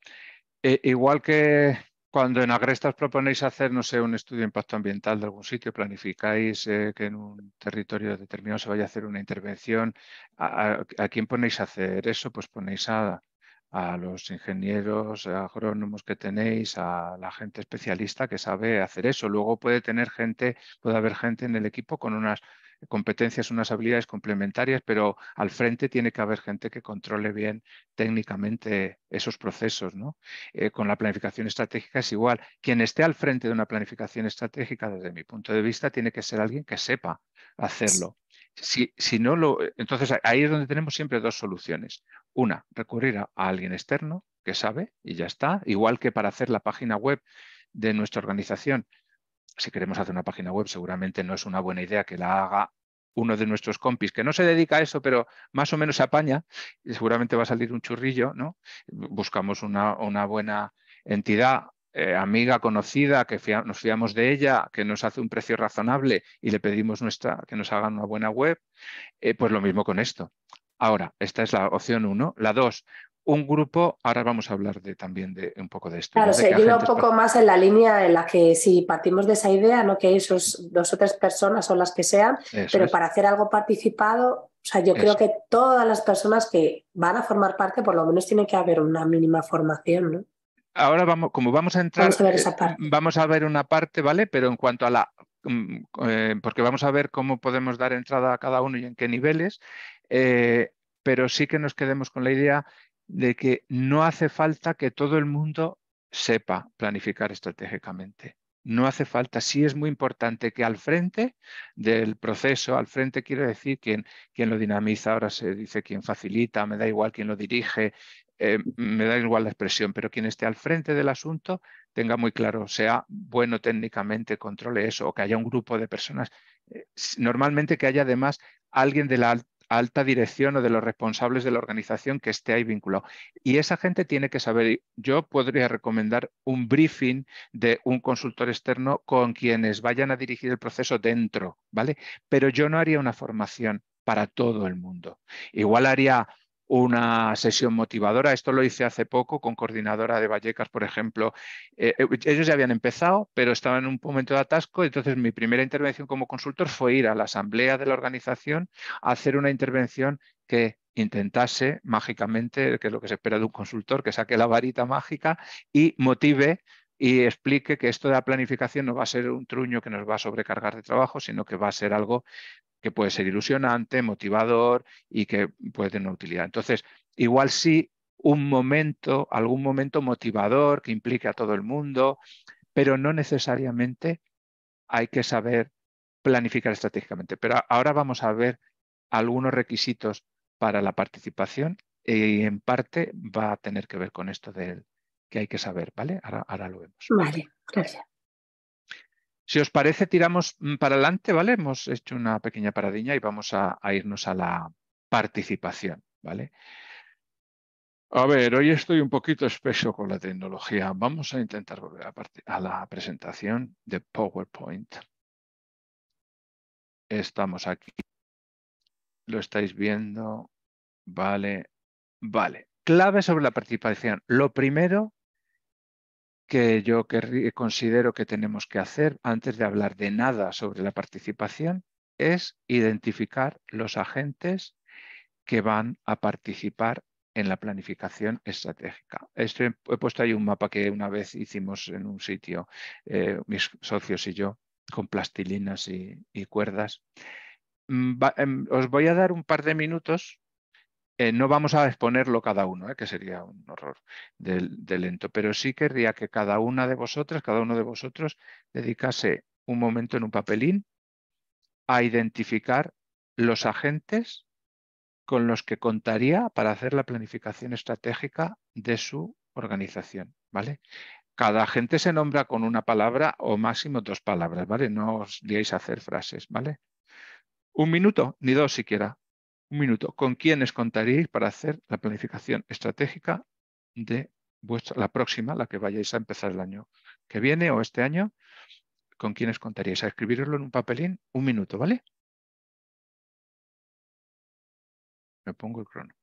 Eh, igual que cuando en Agrestas proponéis hacer, no sé, un estudio de impacto ambiental de algún sitio, planificáis eh, que en un territorio determinado se vaya a hacer una intervención, ¿a, quién ponéis a hacer eso? Pues ponéis a, a los ingenieros, agrónomos que tenéis, a la gente especialista que sabe hacer eso. Luego puede tener gente, puede haber gente en el equipo con unas competencias, unas habilidades complementarias, pero al frente tiene que haber gente que controle bien técnicamente esos procesos. ¿no? Eh, con la planificación estratégica es igual. Quien esté al frente de una planificación estratégica, desde mi punto de vista, tiene que ser alguien que sepa hacerlo. Si, no lo, eh, entonces ahí es donde tenemos siempre dos soluciones. Una, recurrir a alguien externo que sabe y ya está. Igual que para hacer la página web de nuestra organización, si queremos hacer una página web, seguramente no es una buena idea que la haga uno de nuestros compis que no se dedica a eso, pero más o menos se apaña, y seguramente va a salir un churrillo, ¿no? Buscamos una, buena entidad eh, amiga conocida, que nos fiamos de ella, que nos hace un precio razonable y le pedimos nuestra, que nos hagan una buena web, eh, pues lo mismo con esto. Ahora, esta es la opción uno. La dos, un grupo, ahora vamos a hablar de, también de un poco de esto. Claro, se un poco más en la línea en la que si partimos de esa idea, no que esos dos o tres personas o las que sean, pero para hacer algo participado, o sea, yo creo que todas las personas que van a formar parte, por lo menos tiene que haber una mínima formación, ¿no? Ahora vamos, como vamos a entrar, vamos a ver, eh, esa parte. vamos a ver una parte, ¿vale? Pero en cuanto a la, mm, eh, porque vamos a ver cómo podemos dar entrada a cada uno y en qué niveles, eh, pero sí que nos quedemos con la idea de que no hace falta que todo el mundo sepa planificar estratégicamente. No hace falta, sí es muy importante que al frente del proceso, al frente quiere decir quien, lo dinamiza, ahora se dice quien facilita, me da igual quien lo dirige, eh, me da igual la expresión, pero quien esté al frente del asunto tenga muy claro, sea bueno técnicamente, controle eso, o que haya un grupo de personas, eh, normalmente que haya además alguien de la alta dirección o de los responsables de la organización que esté ahí vinculado. Y esa gente tiene que saber, yo podría recomendar un briefing de un consultor externo con quienes vayan a dirigir el proceso dentro, ¿vale? Pero yo no haría una formación para todo el mundo. Igual haría una sesión motivadora. Esto lo hice hace poco con coordinadora de Vallecas, por ejemplo. Eh, eh, ellos ya habían empezado, pero estaban en un momento de atasco. Entonces, mi primera intervención como consultor fue ir a la asamblea de la organización a hacer una intervención que intentase mágicamente, que es lo que se espera de un consultor, que saque la varita mágica y motive y explique que esto de la planificación no va a ser un truño que nos va a sobrecargar de trabajo, sino que va a ser algo que puede ser ilusionante, motivador y que puede tener utilidad. Entonces, igual sí un momento, algún momento motivador que implique a todo el mundo, pero no necesariamente hay que saber planificar estratégicamente. Pero ahora vamos a ver algunos requisitos para la participación y en parte va a tener que ver con esto del, que hay que saber, ¿vale? Ahora, lo vemos. Vale, gracias. Si os parece, tiramos mm, para adelante, ¿vale? Hemos hecho una pequeña paradiña y vamos a, irnos a la participación, ¿vale? A ver, hoy estoy un poquito espeso con la tecnología. Vamos a intentar volver a, a la presentación de PowerPoint. Estamos aquí. ¿Lo estáis viendo? Vale, vale. Clave sobre la participación. Lo primero que yo considero que tenemos que hacer antes de hablar de nada sobre la participación es identificar los agentes que van a participar en la planificación estratégica. he puesto ahí un mapa que una vez hicimos en un sitio, eh, mis socios y yo, con plastilinas y, cuerdas. Mm, em, os voy a dar un par de minutos eh, no vamos a exponerlo cada uno, ¿eh? que sería un horror de, lento, pero sí querría que cada una de vosotras, cada uno de vosotros, dedicase un momento en un papelín a identificar los agentes con los que contaría para hacer la planificación estratégica de su organización. ¿vale? Cada agente se nombra con una palabra o máximo dos palabras, ¿vale? No os liéis a hacer frases, ¿vale? Un minuto, ni dos siquiera, un minuto. ¿Con quiénes contaríais para hacer la planificación estratégica de vuestra, la próxima, la que vayáis a empezar el año que viene o este año? ¿Con quiénes contaríais? A escribirlo en un papelín, un minuto, ¿vale? Me pongo el crono.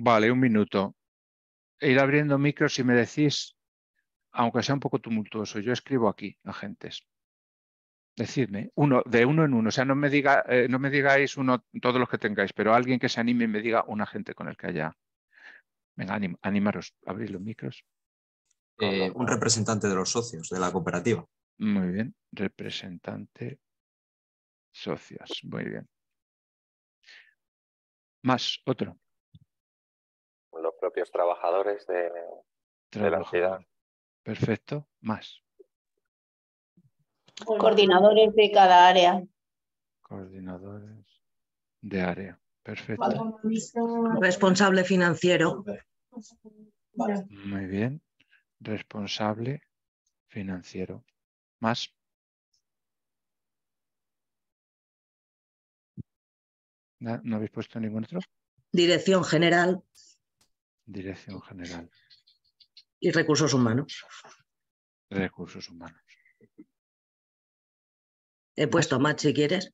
Vale, un minuto. Ir abriendo micros y me decís, aunque sea un poco tumultuoso, yo escribo aquí, agentes. Decidme, uno, de uno en uno. O sea, no me, diga, eh, no me digáis uno, todos los que tengáis, pero alguien que se anime y me diga un agente con el que haya. Venga, animaros, abrir los micros. Eh, un representante de los socios de la cooperativa. Muy bien, representante socios. Muy bien. Más, otro trabajadores de, la ciudad Perfecto, más. Coordinadores de cada área. Coordinadores de área. Perfecto. Responsable financiero. Muy bien. Responsable financiero. Más. ¿No habéis puesto ningún otro? Dirección general. Dirección General. Y recursos humanos. Recursos humanos. He puesto más si quieres.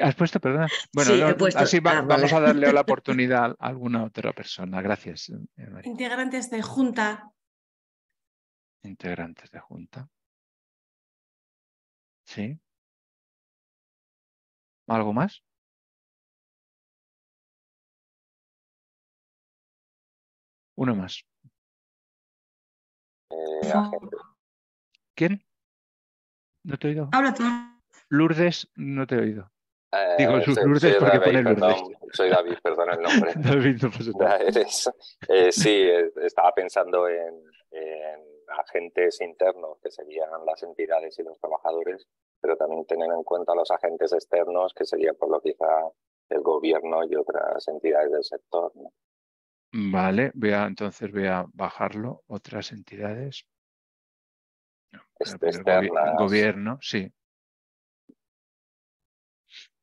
¿Has puesto, perdona? Bueno, sí, así ah, vamos a darle la oportunidad a alguna otra persona. Gracias. Eh, Integrantes de junta. Integrantes de junta. ¿Sí? ¿Algo más? Uno más. Eh, ah. ¿Quién? No te he oído. Habla Lourdes, no te he oído. Eh, Digo Lourdes soy porque David, pone Lourdes. soy David, perdón el nombre. David, no eh, sí, estaba pensando en, agentes internos, que serían las entidades y los trabajadores, pero también tener en cuenta los agentes externos, que serían por lo quizá el gobierno y otras entidades del sector. ¿no? Vale, entonces voy a bajarlo. Otras entidades. Este, gobierno, sí.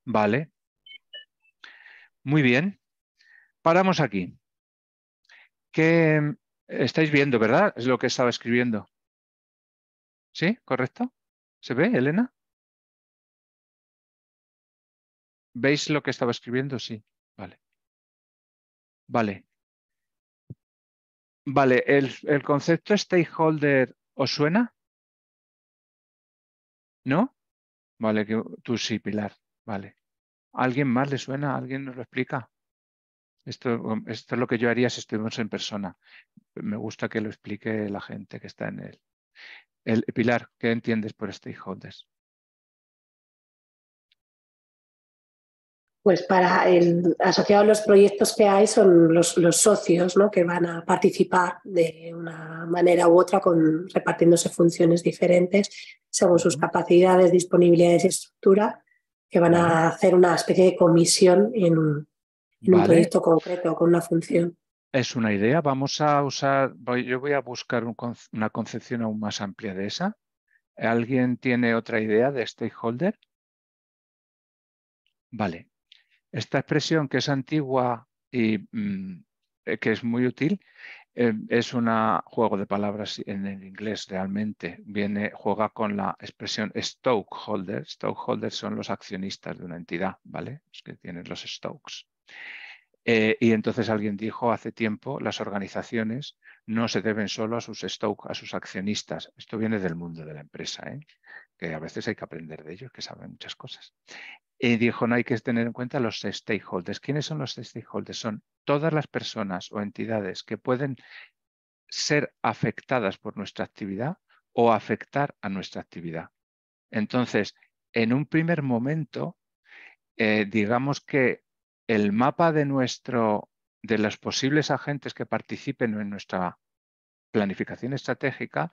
Vale. Muy bien. Paramos aquí. ¿Qué estáis viendo, verdad? Es lo que estaba escribiendo. ¿Sí? ¿Correcto? ¿Se ve, Elena? ¿Veis lo que estaba escribiendo? Sí. Vale. Vale. Vale, el, el concepto stakeholder ¿os suena? ¿No? Vale, que tú sí, Pilar. Vale. ¿Alguien más le suena? ¿Alguien nos lo explica? Esto, esto, es lo que yo haría si estuvimos en persona. Me gusta que lo explique la gente que está en él. El, Pilar, ¿qué entiendes por stakeholders? pues para el, asociado a los proyectos que hay son los, socios ¿no? que van a participar de una manera u otra con, repartiéndose funciones diferentes según sus capacidades, disponibilidades y estructura, que van a hacer una especie de comisión en un, proyecto concreto, con una función. Es una idea, vamos a usar, voy, yo voy a buscar una concepción aún más amplia de esa. ¿Alguien tiene otra idea de stakeholder? Vale, esta expresión que es antigua y mm, eh, que es muy útil, eh, es un juego de palabras en el inglés realmente. Viene, juega con la expresión stokeholder. Stokeholders son los accionistas de una entidad, ¿vale? Los que tienen los stokes. Eh, y entonces alguien dijo hace tiempo, las organizaciones no se deben solo a sus stokes, a sus accionistas. Esto viene del mundo de la empresa. ¿eh? que a veces hay que aprender de ellos, que saben muchas cosas. Y dijo, no hay que tener en cuenta los stakeholders. ¿Quiénes son los stakeholders? Son todas las personas o entidades que pueden ser afectadas por nuestra actividad o afectar a nuestra actividad. Entonces, en un primer momento, eh, digamos que el mapa de nuestro de los posibles agentes que participen en nuestra planificación estratégica,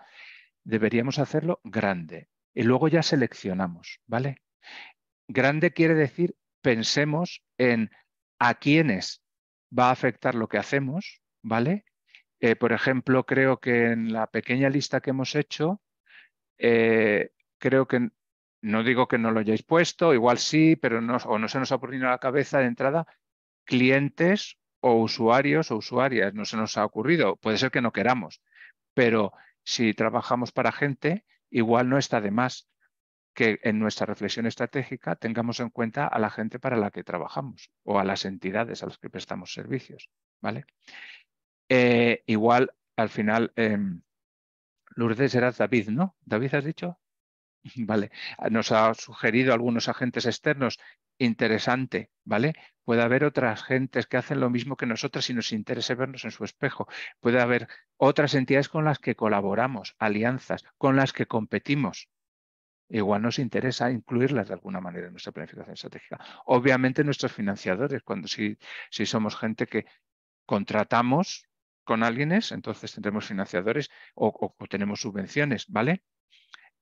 deberíamos hacerlo grande, y luego ya seleccionamos, ¿vale? Grande quiere decir, pensemos en a quiénes va a afectar lo que hacemos, ¿vale? Eh, por ejemplo, creo que en la pequeña lista que hemos hecho, eh, creo que no digo que no lo hayáis puesto, igual sí, pero no, no se nos ha ocurrido a la cabeza de entrada clientes o usuarios o usuarias, no se nos ha ocurrido, puede ser que no queramos, pero si trabajamos para gente, igual no está de más que en nuestra reflexión estratégica tengamos en cuenta a la gente para la que trabajamos o a las entidades a las que prestamos servicios. ¿vale? Eh, igual, al final, em, Lourdes era David, ¿no? ¿David has dicho? ¿vale? Ah, nos ha sugerido algunos agentes externos, interesante, ¿vale? Puede haber otras gentes que hacen lo mismo que nosotras y nos interese vernos en su espejo. Puede haber otras entidades con las que colaboramos, alianzas, con las que competimos. Igual nos interesa incluirlas de alguna manera en nuestra planificación estratégica. Obviamente nuestros financiadores, cuando si, si somos gente que contratamos con alguien, entonces tendremos financiadores o, o tenemos subvenciones, ¿vale?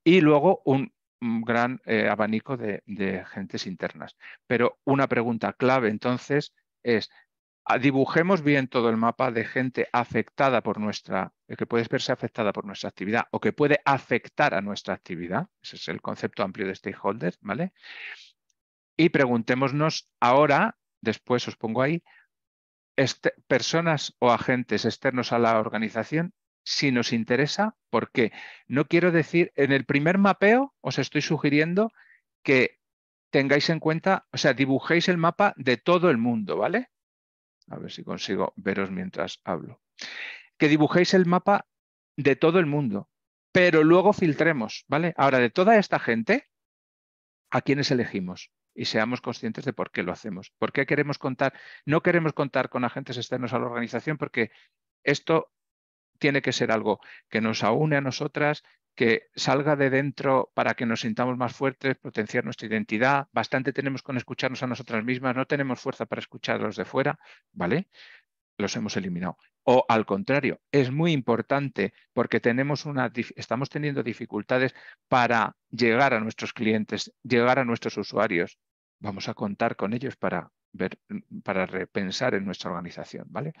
y luego un gran eh, abanico de, de gentes internas. Pero una pregunta clave entonces es, ah, dibujemos bien todo el mapa de gente afectada por nuestra, eh, que puede verse afectada por nuestra actividad o que puede afectar a nuestra actividad. Ese es el concepto amplio de stakeholders, ¿vale? Y preguntémonos ahora, después os pongo ahí, este, personas o agentes externos a la organización si nos interesa, porque No quiero decir, en el primer mapeo os estoy sugiriendo que tengáis en cuenta, o sea, dibujéis el mapa de todo el mundo, ¿vale? A ver si consigo veros mientras hablo. Que dibujéis el mapa de todo el mundo, pero luego filtremos, ¿vale? Ahora, de toda esta gente, ¿a quiénes elegimos? y seamos conscientes de por qué lo hacemos. ¿Por qué queremos contar? No queremos contar con agentes externos a la organización porque esto tiene que ser algo que nos aúne a nosotras, que salga de dentro para que nos sintamos más fuertes, potenciar nuestra identidad. Bastante tenemos con escucharnos a nosotras mismas, no tenemos fuerza para escuchar a los de fuera, ¿vale? Los hemos eliminado. O al contrario, es muy importante porque tenemos una, estamos teniendo dificultades para llegar a nuestros clientes, llegar a nuestros usuarios. Vamos a contar con ellos para, ver, para repensar en nuestra organización, ¿vale?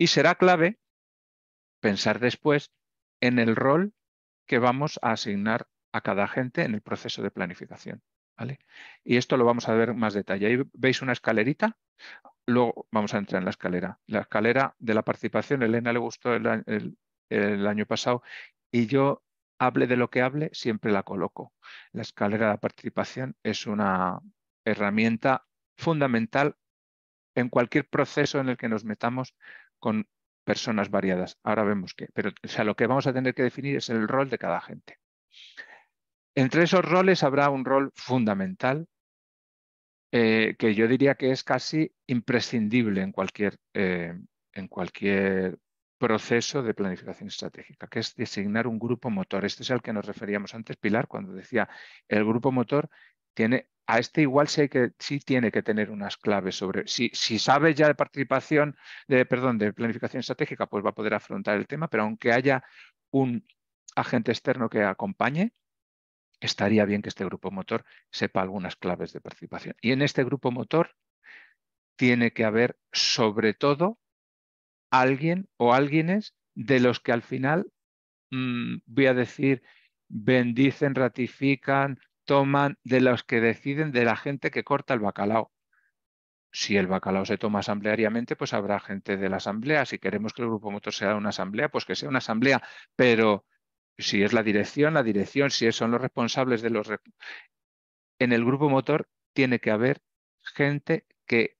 Y será clave pensar después en el rol que vamos a asignar a cada gente en el proceso de planificación. ¿vale? Y esto lo vamos a ver en más detalle. Ahí veis una escalerita. Luego vamos a entrar en la escalera. La escalera de la participación, Elena le gustó el, año pasado y yo hable de lo que hable, siempre la coloco. La escalera de la participación es una herramienta fundamental en cualquier proceso en el que nos metamos con personas variadas. Ahora vemos que Pero sea, lo que vamos a tener que definir es el rol de cada gente. Entre esos roles habrá un rol fundamental eh, que yo diría que es casi imprescindible en cualquier, eh, en cualquier proceso de planificación estratégica, que es designar un grupo motor. Este es al que nos referíamos antes, Pilar, cuando decía el grupo motor tiene a este igual sí, que, sí tiene que tener unas claves sobre, si, si sabe ya de participación, de, perdón, de planificación estratégica, pues va a poder afrontar el tema, pero aunque haya un agente externo que acompañe, estaría bien que este grupo motor sepa algunas claves de participación. Y en este grupo motor tiene que haber sobre todo alguien o alguienes de los que al final, mm, voy a decir, bendicen, ratifican, toman, de los que deciden, de la gente que corta el bacalao. Si el bacalao se toma asambleariamente, pues habrá gente de la asamblea. Si queremos que el grupo motor sea una asamblea, pues que sea una asamblea. Pero si es la dirección, la dirección, si son los responsables de los... En el grupo motor tiene que haber gente que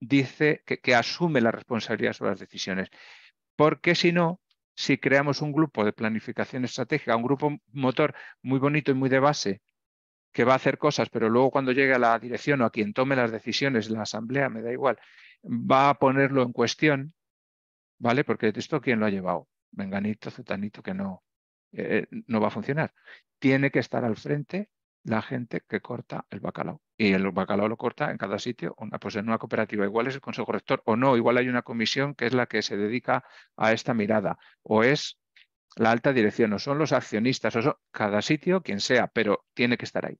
dice, que, asume la responsabilidad sobre las decisiones. Porque si no, si creamos un grupo de planificación estratégica, un grupo motor muy bonito y muy de base, que va a hacer cosas, pero luego cuando llegue a la dirección o a quien tome las decisiones, la asamblea, me da igual, va a ponerlo en cuestión, ¿vale? Porque esto quién lo ha llevado, venganito, zutanito, que no, eh, eh, no va a funcionar. Tiene que estar al frente la gente que corta el bacalao. Y el bacalao lo corta en cada sitio, una, pues en una cooperativa. Igual es el consejo rector o no, igual hay una comisión que es la que se dedica a esta mirada. O es la alta dirección, o son los accionistas, o son cada sitio, quien sea, pero tiene que estar ahí.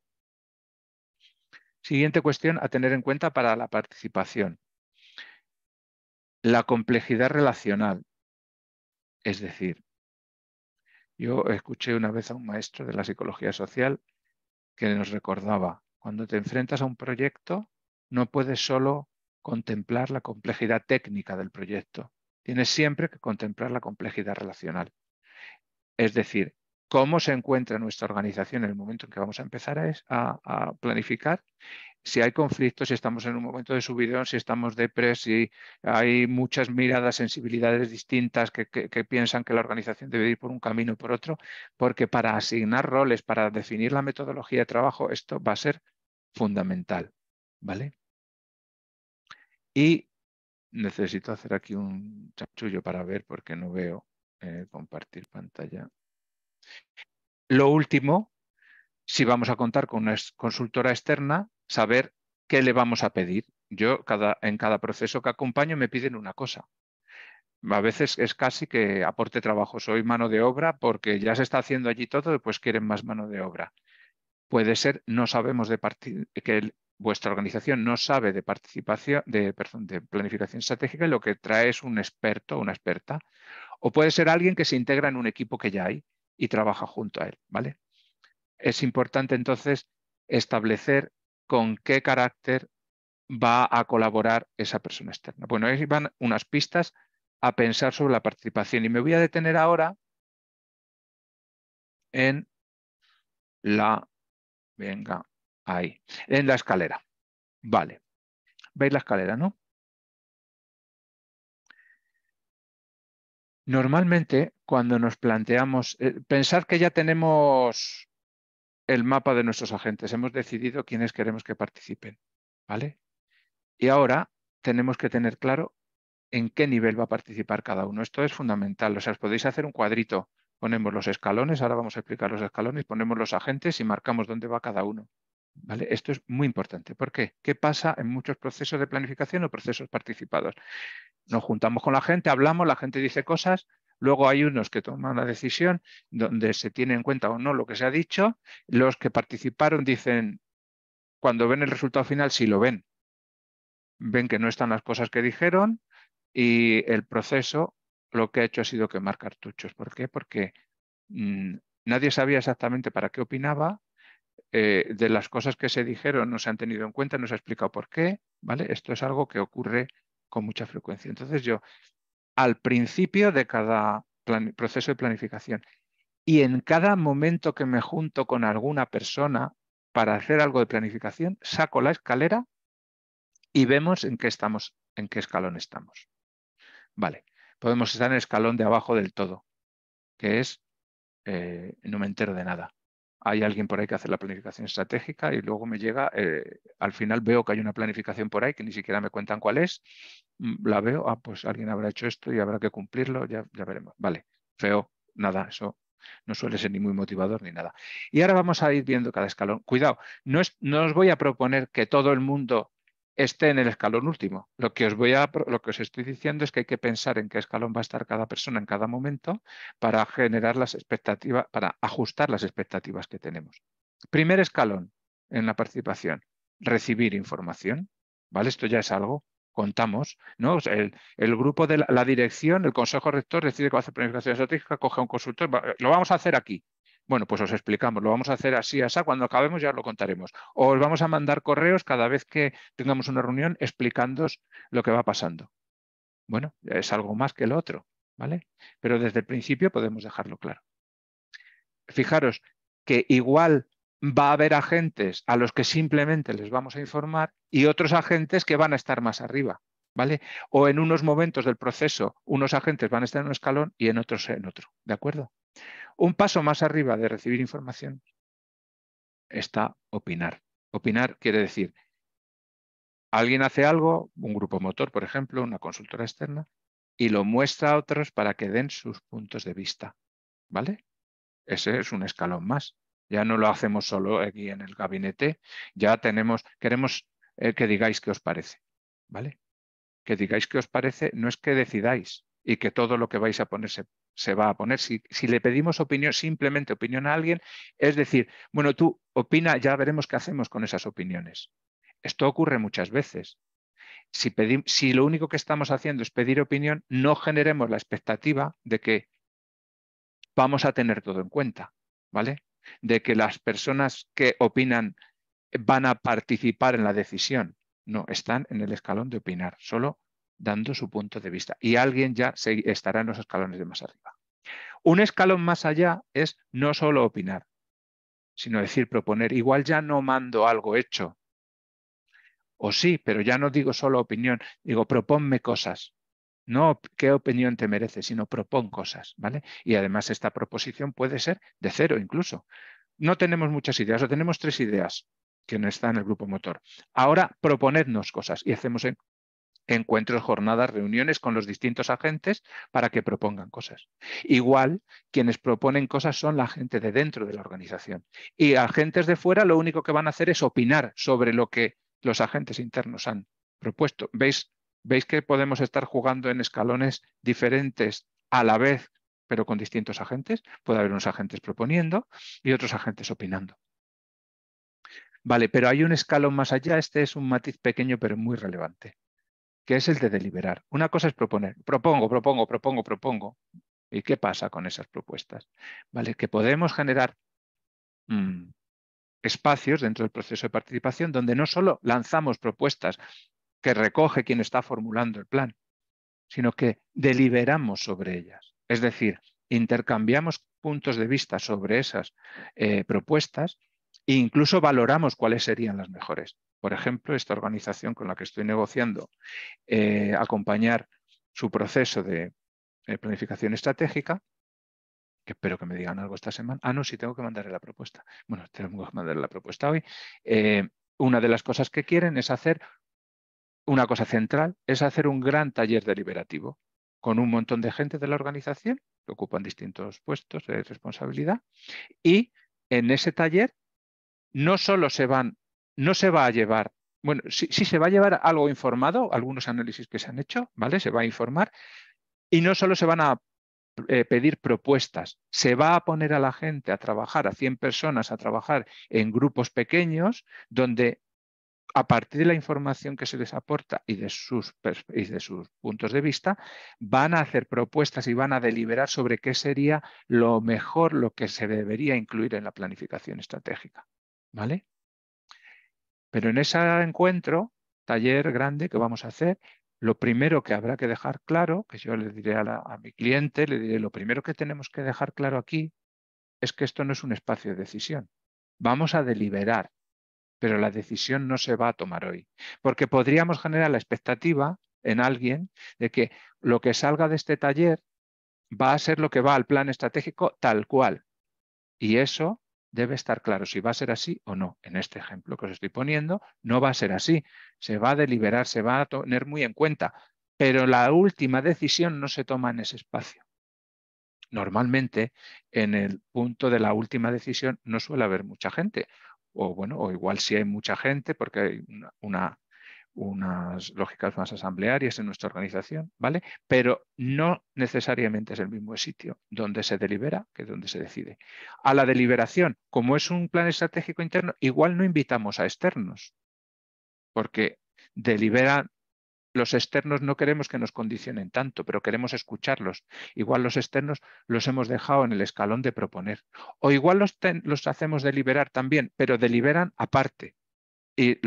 Siguiente cuestión a tener en cuenta para la participación. La complejidad relacional. Es decir, yo escuché una vez a un maestro de la psicología social que nos recordaba, cuando te enfrentas a un proyecto, no puedes solo contemplar la complejidad técnica del proyecto, tienes siempre que contemplar la complejidad relacional. Es decir, cómo se encuentra nuestra organización en el momento en que vamos a empezar a, planificar, si hay conflictos, si estamos en un momento de subidón, si estamos de si hay muchas miradas, sensibilidades distintas que, piensan que la organización debe ir por un camino o por otro, porque para asignar roles, para definir la metodología de trabajo, esto va a ser fundamental. ¿Vale? Y necesito hacer aquí un chachullo para ver porque no veo. Eh, compartir pantalla. Lo último, si vamos a contar con una consultora externa, saber qué le vamos a pedir. Yo cada, en cada proceso que acompaño me piden una cosa. A veces es casi que aporte trabajo, soy mano de obra porque ya se está haciendo allí todo, pues quieren más mano de obra. Puede ser, no sabemos de que vuestra organización no sabe de participación, de, de planificación estratégica y lo que trae es un experto o una experta o puede ser alguien que se integra en un equipo que ya hay y trabaja junto a él, ¿vale? Es importante entonces establecer con qué carácter va a colaborar esa persona externa. Bueno, ahí van unas pistas a pensar sobre la participación y me voy a detener ahora en la, venga, ahí, en la escalera. Vale, veis la escalera, ¿no? Normalmente, cuando nos planteamos, Pensad eh, pensar que ya tenemos el mapa de nuestros agentes, hemos decidido quiénes queremos que participen, ¿vale? Y ahora tenemos que tener claro en qué nivel va a participar cada uno. Esto es fundamental, o sea, os podéis hacer un cuadrito, ponemos los escalones, ahora vamos a explicar los escalones, ponemos los agentes y marcamos dónde va cada uno. Esto es muy importante. ¿Por qué? ¿Qué pasa en muchos procesos de planificación o procesos participados? Nos juntamos con la gente, hablamos, la gente dice cosas, luego hay unos que toman la decisión donde se tiene en cuenta o no lo que se ha dicho, los que participaron dicen, cuando ven el resultado final, si sí lo ven, ven que no están las cosas que dijeron y el proceso lo que ha hecho ha sido quemar cartuchos. ¿Por qué? Porque mm, nadie sabía exactamente para qué opinaba, eh, de las cosas que se dijeron no se han tenido en cuenta, no se ha explicado por qué, ¿vale? Esto es algo que ocurre con mucha frecuencia. Entonces yo, al principio de cada proceso de planificación y en cada momento que me junto con alguna persona para hacer algo de planificación, saco la escalera y vemos en qué estamos, en qué escalón estamos. Vale, podemos estar en el escalón de abajo del todo, que es eh, no me entero de nada hay alguien por ahí que hace la planificación estratégica y luego me llega, eh, al final veo que hay una planificación por ahí que ni siquiera me cuentan cuál es, mm, la veo, ah, pues alguien habrá hecho esto y habrá que cumplirlo, ya, ya veremos. Vale, feo, nada, eso no suele ser ni muy motivador ni nada. Y ahora vamos a ir viendo cada escalón. Cuidado, no, no os voy a proponer que todo el mundo esté en el escalón último. Lo que, os voy a, lo que os estoy diciendo es que hay que pensar en qué escalón va a estar cada persona en cada momento para generar las expectativas, para ajustar las expectativas que tenemos. Primer escalón en la participación, recibir información. ¿Vale? Esto ya es algo. Contamos, ¿no? el, grupo de la, dirección, el consejo rector decide que va a hacer planificación estratégica, coge a un consultor, lo vamos a hacer aquí. Bueno, pues os explicamos, lo vamos a hacer así, así, cuando acabemos ya os lo contaremos. O os vamos a mandar correos cada vez que tengamos una reunión explicándoos lo que va pasando. Bueno, es algo más que lo otro, ¿vale? Pero desde el principio podemos dejarlo claro. Fijaros que igual va a haber agentes a los que simplemente les vamos a informar y otros agentes que van a estar más arriba, ¿vale? O en unos momentos del proceso, unos agentes van a estar en un escalón y en otros en otro, ¿de acuerdo? Un paso más arriba de recibir información está opinar. Opinar quiere decir, alguien hace algo, un grupo motor, por ejemplo, una consultora externa, y lo muestra a otros para que den sus puntos de vista. ¿Vale? Ese es un escalón más. Ya no lo hacemos solo aquí en el gabinete, ya tenemos, queremos eh, que digáis qué os parece. ¿Vale? Que digáis qué os parece no es que decidáis y que todo lo que vais a ponerse se va a poner. Si, le pedimos opinión, simplemente opinión a alguien, es decir, bueno, tú opina, ya veremos qué hacemos con esas opiniones. Esto ocurre muchas veces. Si, si lo único que estamos haciendo es pedir opinión, no generemos la expectativa de que vamos a tener todo en cuenta, ¿vale? De que las personas que opinan van a participar en la decisión. No, están en el escalón de opinar. Solo dando su punto de vista. Y alguien ya estará en los escalones de más arriba. Un escalón más allá es no solo opinar, sino decir, proponer. Igual ya no mando algo hecho. O sí, pero ya no digo solo opinión, digo, proponme cosas. No qué opinión te merece, sino propon cosas, ¿vale? Y además esta proposición puede ser de cero incluso. No tenemos muchas ideas, o tenemos tres ideas que no están en el grupo motor. Ahora proponednos cosas y hacemos en encuentros, jornadas, reuniones con los distintos agentes para que propongan cosas. Igual, quienes proponen cosas son la gente de dentro de la organización. Y agentes de fuera lo único que van a hacer es opinar sobre lo que los agentes internos han propuesto. ¿Veis, veis que podemos estar jugando en escalones diferentes a la vez, pero con distintos agentes? Puede haber unos agentes proponiendo y otros agentes opinando. Vale, pero hay un escalón más allá, este es un matiz pequeño pero muy relevante que es el de deliberar. Una cosa es proponer, propongo, propongo, propongo, propongo. ¿Y qué pasa con esas propuestas? ¿Vale? Que podemos generar mm, espacios dentro del proceso de participación donde no solo lanzamos propuestas que recoge quien está formulando el plan, sino que deliberamos sobre ellas. Es decir, intercambiamos puntos de vista sobre esas eh, propuestas incluso valoramos cuáles serían las mejores. Por ejemplo, esta organización con la que estoy negociando, eh, acompañar su proceso de eh, planificación estratégica, que espero que me digan algo esta semana. Ah, no, sí, tengo que mandarle la propuesta. Bueno, tengo que mandarle la propuesta hoy. Eh, una de las cosas que quieren es hacer, una cosa central, es hacer un gran taller deliberativo con un montón de gente de la organización que ocupan distintos puestos de responsabilidad y en ese taller no solo se van, no se va a llevar, bueno, sí, se va a llevar algo informado, algunos análisis que se han hecho, ¿vale? Se va a informar y no solo se van a eh, pedir propuestas, se va a poner a la gente a trabajar, a 100 personas a trabajar en grupos pequeños donde a partir de la información que se les aporta y de, sus, y de sus, puntos de vista, van a hacer propuestas y van a deliberar sobre qué sería lo mejor, lo que se debería incluir en la planificación estratégica. ¿Vale? Pero en ese encuentro, taller grande que vamos a hacer, lo primero que habrá que dejar claro, que yo le diré a, a, mi cliente, le diré, lo primero que tenemos que dejar claro aquí es que esto no es un espacio de decisión. Vamos a deliberar, pero la decisión no se va a tomar hoy, porque podríamos generar la expectativa en alguien de que lo que salga de este taller va a ser lo que va al plan estratégico tal cual. Y eso debe estar claro si va a ser así o no. En este ejemplo que os estoy poniendo, no va a ser así. Se va a deliberar, se va a tener muy en cuenta, pero la última decisión no se toma en ese espacio. Normalmente, en el punto de la última decisión no suele haber mucha gente. O bueno, o igual si hay mucha gente, porque hay una unas lógicas más asamblearias en nuestra organización, ¿vale? Pero no necesariamente es el mismo sitio donde se delibera que donde se decide. A la deliberación, como es un plan estratégico interno, igual no invitamos a externos, porque deliberan los externos no queremos que nos condicionen tanto, pero queremos escucharlos. Igual los externos los hemos dejado en el escalón de proponer. O igual los, los hacemos deliberar también, pero deliberan aparte y,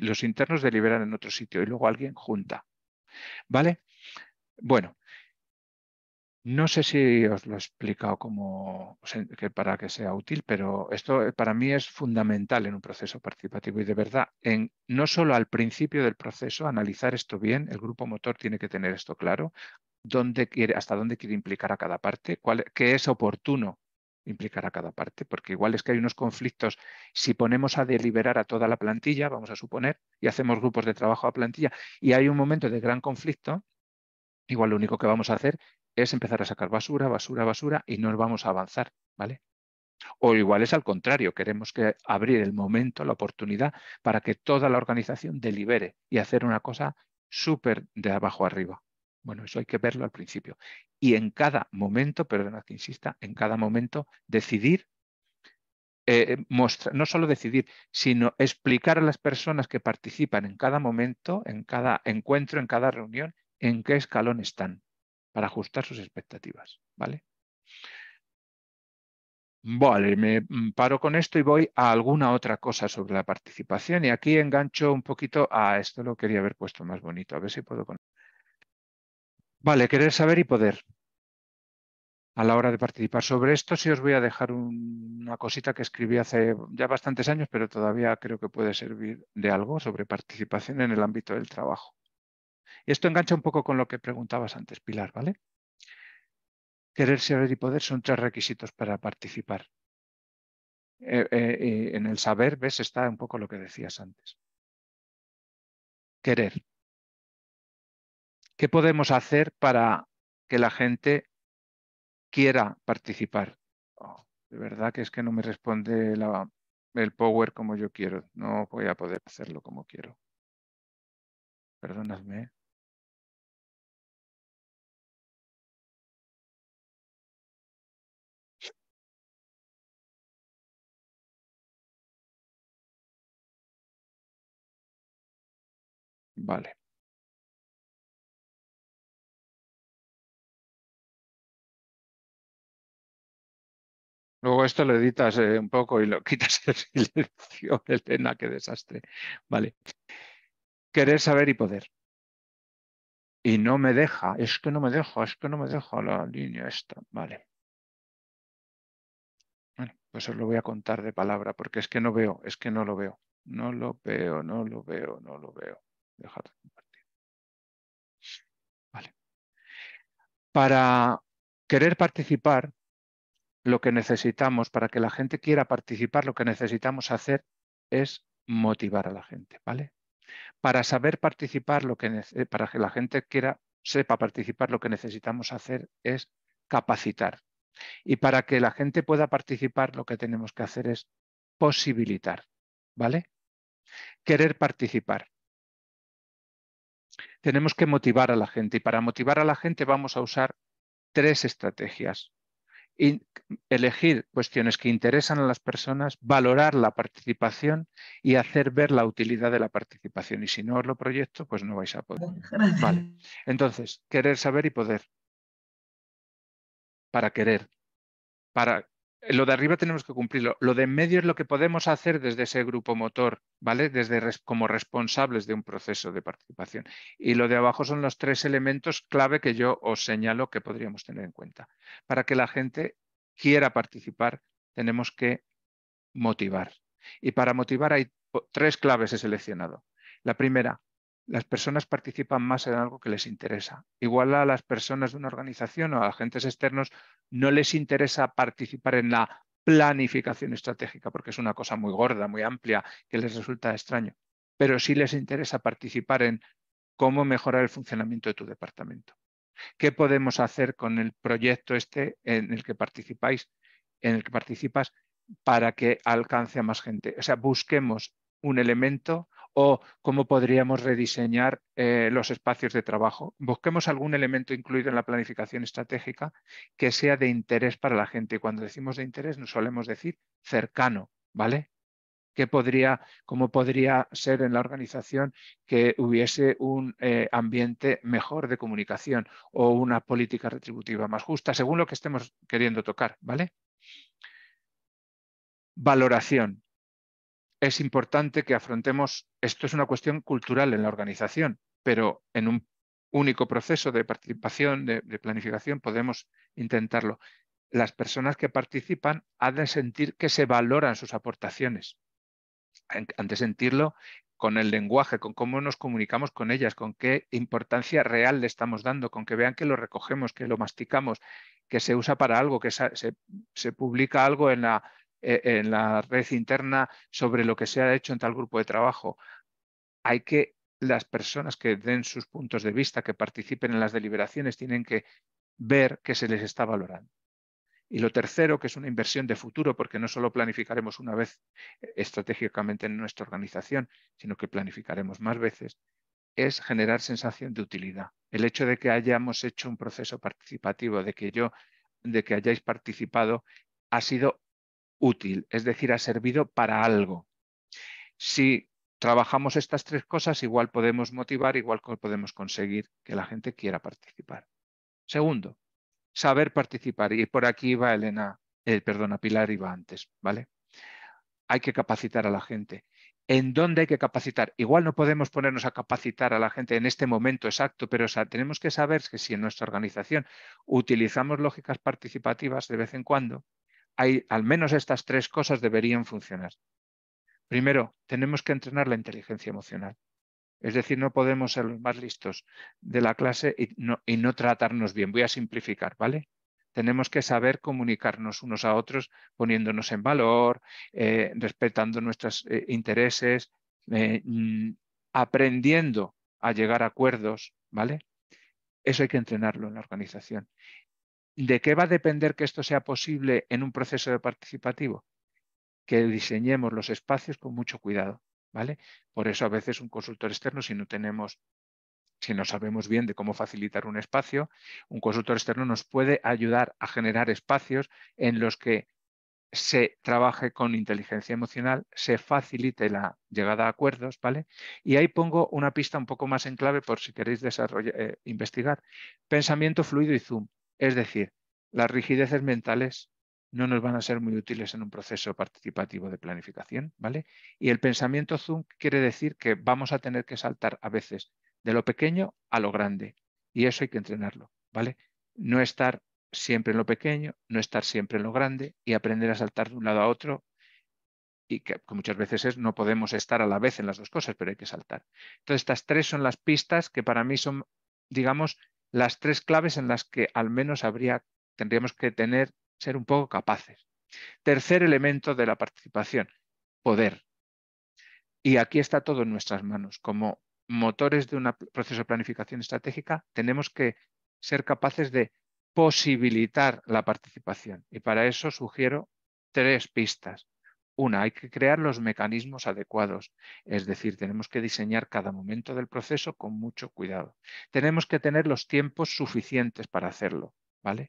los internos deliberan en otro sitio y luego alguien junta. ¿Vale? Bueno, no sé si os lo he explicado como que para que sea útil, pero esto eh, para mí es fundamental en un proceso participativo y de verdad, en, no solo al principio del proceso, analizar esto bien, el grupo motor tiene que tener esto claro, dónde quiere, hasta dónde quiere implicar a cada parte, cuál, qué es oportuno implicará cada parte, porque igual es que hay unos conflictos, si ponemos a deliberar a toda la plantilla, vamos a suponer, y hacemos grupos de trabajo a plantilla, y hay un momento de gran conflicto, igual lo único que vamos a hacer es empezar a sacar basura, basura, basura, y no vamos a avanzar, ¿vale? O igual es al contrario, queremos que abrir el momento, la oportunidad, para que toda la organización delibere y hacer una cosa súper de abajo arriba. Bueno, eso hay que verlo al principio. Y en cada momento, perdona que insista, en cada momento decidir, eh, no solo decidir, sino explicar a las personas que participan en cada momento, en cada encuentro, en cada reunión, en qué escalón están para ajustar sus expectativas. ¿Vale? Vale, me mm, paro con esto y voy a alguna otra cosa sobre la participación. Y aquí engancho un poquito a esto, lo quería haber puesto más bonito, a ver si puedo conectar. Vale, querer saber y poder. A la hora de participar. Sobre esto sí os voy a dejar una cosita que escribí hace ya bastantes años, pero todavía creo que puede servir de algo sobre participación en el ámbito del trabajo. Esto engancha un poco con lo que preguntabas antes, Pilar, ¿vale? Querer saber y poder son tres requisitos para participar. Eh, eh, eh, en el saber, ves, está un poco lo que decías antes. Querer, ¿Qué podemos hacer para que la gente quiera participar? Oh, de verdad que es que no me responde el power como yo quiero. No voy a poder hacerlo como quiero. Perdóname. Vale. Luego esto lo editas eh, un poco y lo quitas el silencio, Elena, qué desastre. Vale. Querer saber y poder. Y no me deja, es que no me deja, es que no me deja la línea esta. Vale. Bueno, pues os lo voy a contar de palabra, porque es que no veo, es que no lo veo. No lo veo, no lo veo, no lo veo. Dejad de compartir. Vale. Para querer participar, lo que necesitamos para que la gente quiera participar, lo que necesitamos hacer es motivar a la gente, ¿vale? Para saber participar, eh, para que la gente quiera sepa participar, lo que necesitamos hacer es capacitar. Y para que la gente pueda participar, lo que tenemos que hacer es posibilitar, ¿vale? Querer participar. Tenemos que motivar a la gente y para motivar a la gente vamos a usar tres estrategias elegir cuestiones que interesan a las personas, valorar la participación y hacer ver la utilidad de la participación. Y si no os lo proyecto, pues no vais a poder. Vale. Entonces, querer saber y poder. Para querer. Para eh, lo de arriba tenemos que cumplirlo. Lo de en medio es lo que podemos hacer desde ese grupo motor, ¿vale? Desde como responsables de un proceso de participación. Y lo de abajo son los tres elementos clave que yo os señalo que podríamos tener en cuenta. Para que la gente quiera participar, tenemos que motivar. Y para motivar hay tres claves he seleccionado. La primera, las personas participan más en algo que les interesa. Igual a las personas de una organización o a agentes externos no les interesa participar en la planificación estratégica, porque es una cosa muy gorda, muy amplia, que les resulta extraño, pero sí les interesa participar en cómo mejorar el funcionamiento de tu departamento. ¿Qué podemos hacer con el proyecto este en el que participáis, en el que participas, para que alcance a más gente? O sea, busquemos un elemento o cómo podríamos rediseñar eh, los espacios de trabajo. Busquemos algún elemento incluido en la planificación estratégica que sea de interés para la gente. Y cuando decimos de interés, nos solemos decir cercano, ¿vale? ¿Qué podría, cómo podría ser en la organización que hubiese un eh, ambiente mejor de comunicación o una política retributiva más justa, según lo que estemos queriendo tocar, ¿vale? Valoración es importante que afrontemos, esto es una cuestión cultural en la organización, pero en un único proceso de participación, de, planificación, podemos intentarlo. Las personas que participan han de sentir que se valoran sus aportaciones, han de sentirlo con el lenguaje, con cómo nos comunicamos con ellas, con qué importancia real le estamos dando, con que vean que lo recogemos, que lo masticamos, que se usa para algo, que se publica algo en la, eh, en la red interna sobre lo que se ha hecho en tal grupo de trabajo. Hay que las personas que den sus puntos de vista, que participen en las deliberaciones, tienen que ver que se les está valorando. Y lo tercero, que es una inversión de futuro, porque no solo planificaremos una vez eh, estratégicamente en nuestra organización, sino que planificaremos más veces, es generar sensación de utilidad. El hecho de que hayamos hecho un proceso participativo, de que yo, de que hayáis participado, ha sido útil, es decir, ha servido para algo. Si trabajamos estas tres cosas, igual podemos motivar, igual podemos conseguir que la gente quiera participar. Segundo, saber participar. Y por aquí va Elena, eh, perdona, Pilar iba antes, ¿vale? Hay que capacitar a la gente. ¿En dónde hay que capacitar? Igual no podemos ponernos a capacitar a la gente en este momento exacto, pero tenemos que saber que si en nuestra organización utilizamos lógicas participativas de vez en cuando, al menos estas tres cosas deberían funcionar. Primero, tenemos que entrenar la inteligencia emocional. Es decir, no podemos ser los más listos de la clase y no, tratarnos bien. Voy a simplificar, ¿vale? Tenemos que saber comunicarnos unos a otros poniéndonos en valor, eh, respetando nuestros eh, intereses, eh, mm, aprendiendo a llegar a acuerdos, ¿vale? Eso hay que entrenarlo en la organización. ¿De qué va a depender que esto sea posible en un proceso participativo? Que diseñemos los espacios con mucho cuidado, ¿vale? Por eso a veces un consultor externo, si no tenemos, si no sabemos bien de cómo facilitar un espacio, un consultor externo nos puede ayudar a generar espacios en los que se trabaje con inteligencia emocional, se facilite la llegada a acuerdos, ¿vale? Y ahí pongo una pista un poco más en clave por si queréis desarrollar, eh, investigar. Pensamiento fluido y Zoom. Es decir, las rigideces mentales no nos van a ser muy útiles en un proceso participativo de planificación, ¿vale? Y el pensamiento Zoom quiere decir que vamos a tener que saltar a veces de lo pequeño a lo grande y eso hay que entrenarlo, ¿vale? No estar siempre en lo pequeño, no estar siempre en lo grande y aprender a saltar de un lado a otro y que, muchas veces es, no podemos estar a la vez en las dos cosas, pero hay que saltar. Entonces, estas tres son las pistas que para mí son, digamos, las tres claves en las que al menos habría, tendríamos que tener, ser un poco capaces. Tercer elemento de la participación, poder. Y aquí está todo en nuestras manos. Como motores de un proceso de planificación estratégica, tenemos que ser capaces de posibilitar la participación. Y para eso sugiero tres pistas. Una, hay que crear los mecanismos adecuados, es decir, tenemos que diseñar cada momento del proceso con mucho cuidado. Tenemos que tener los tiempos suficientes para hacerlo, ¿vale?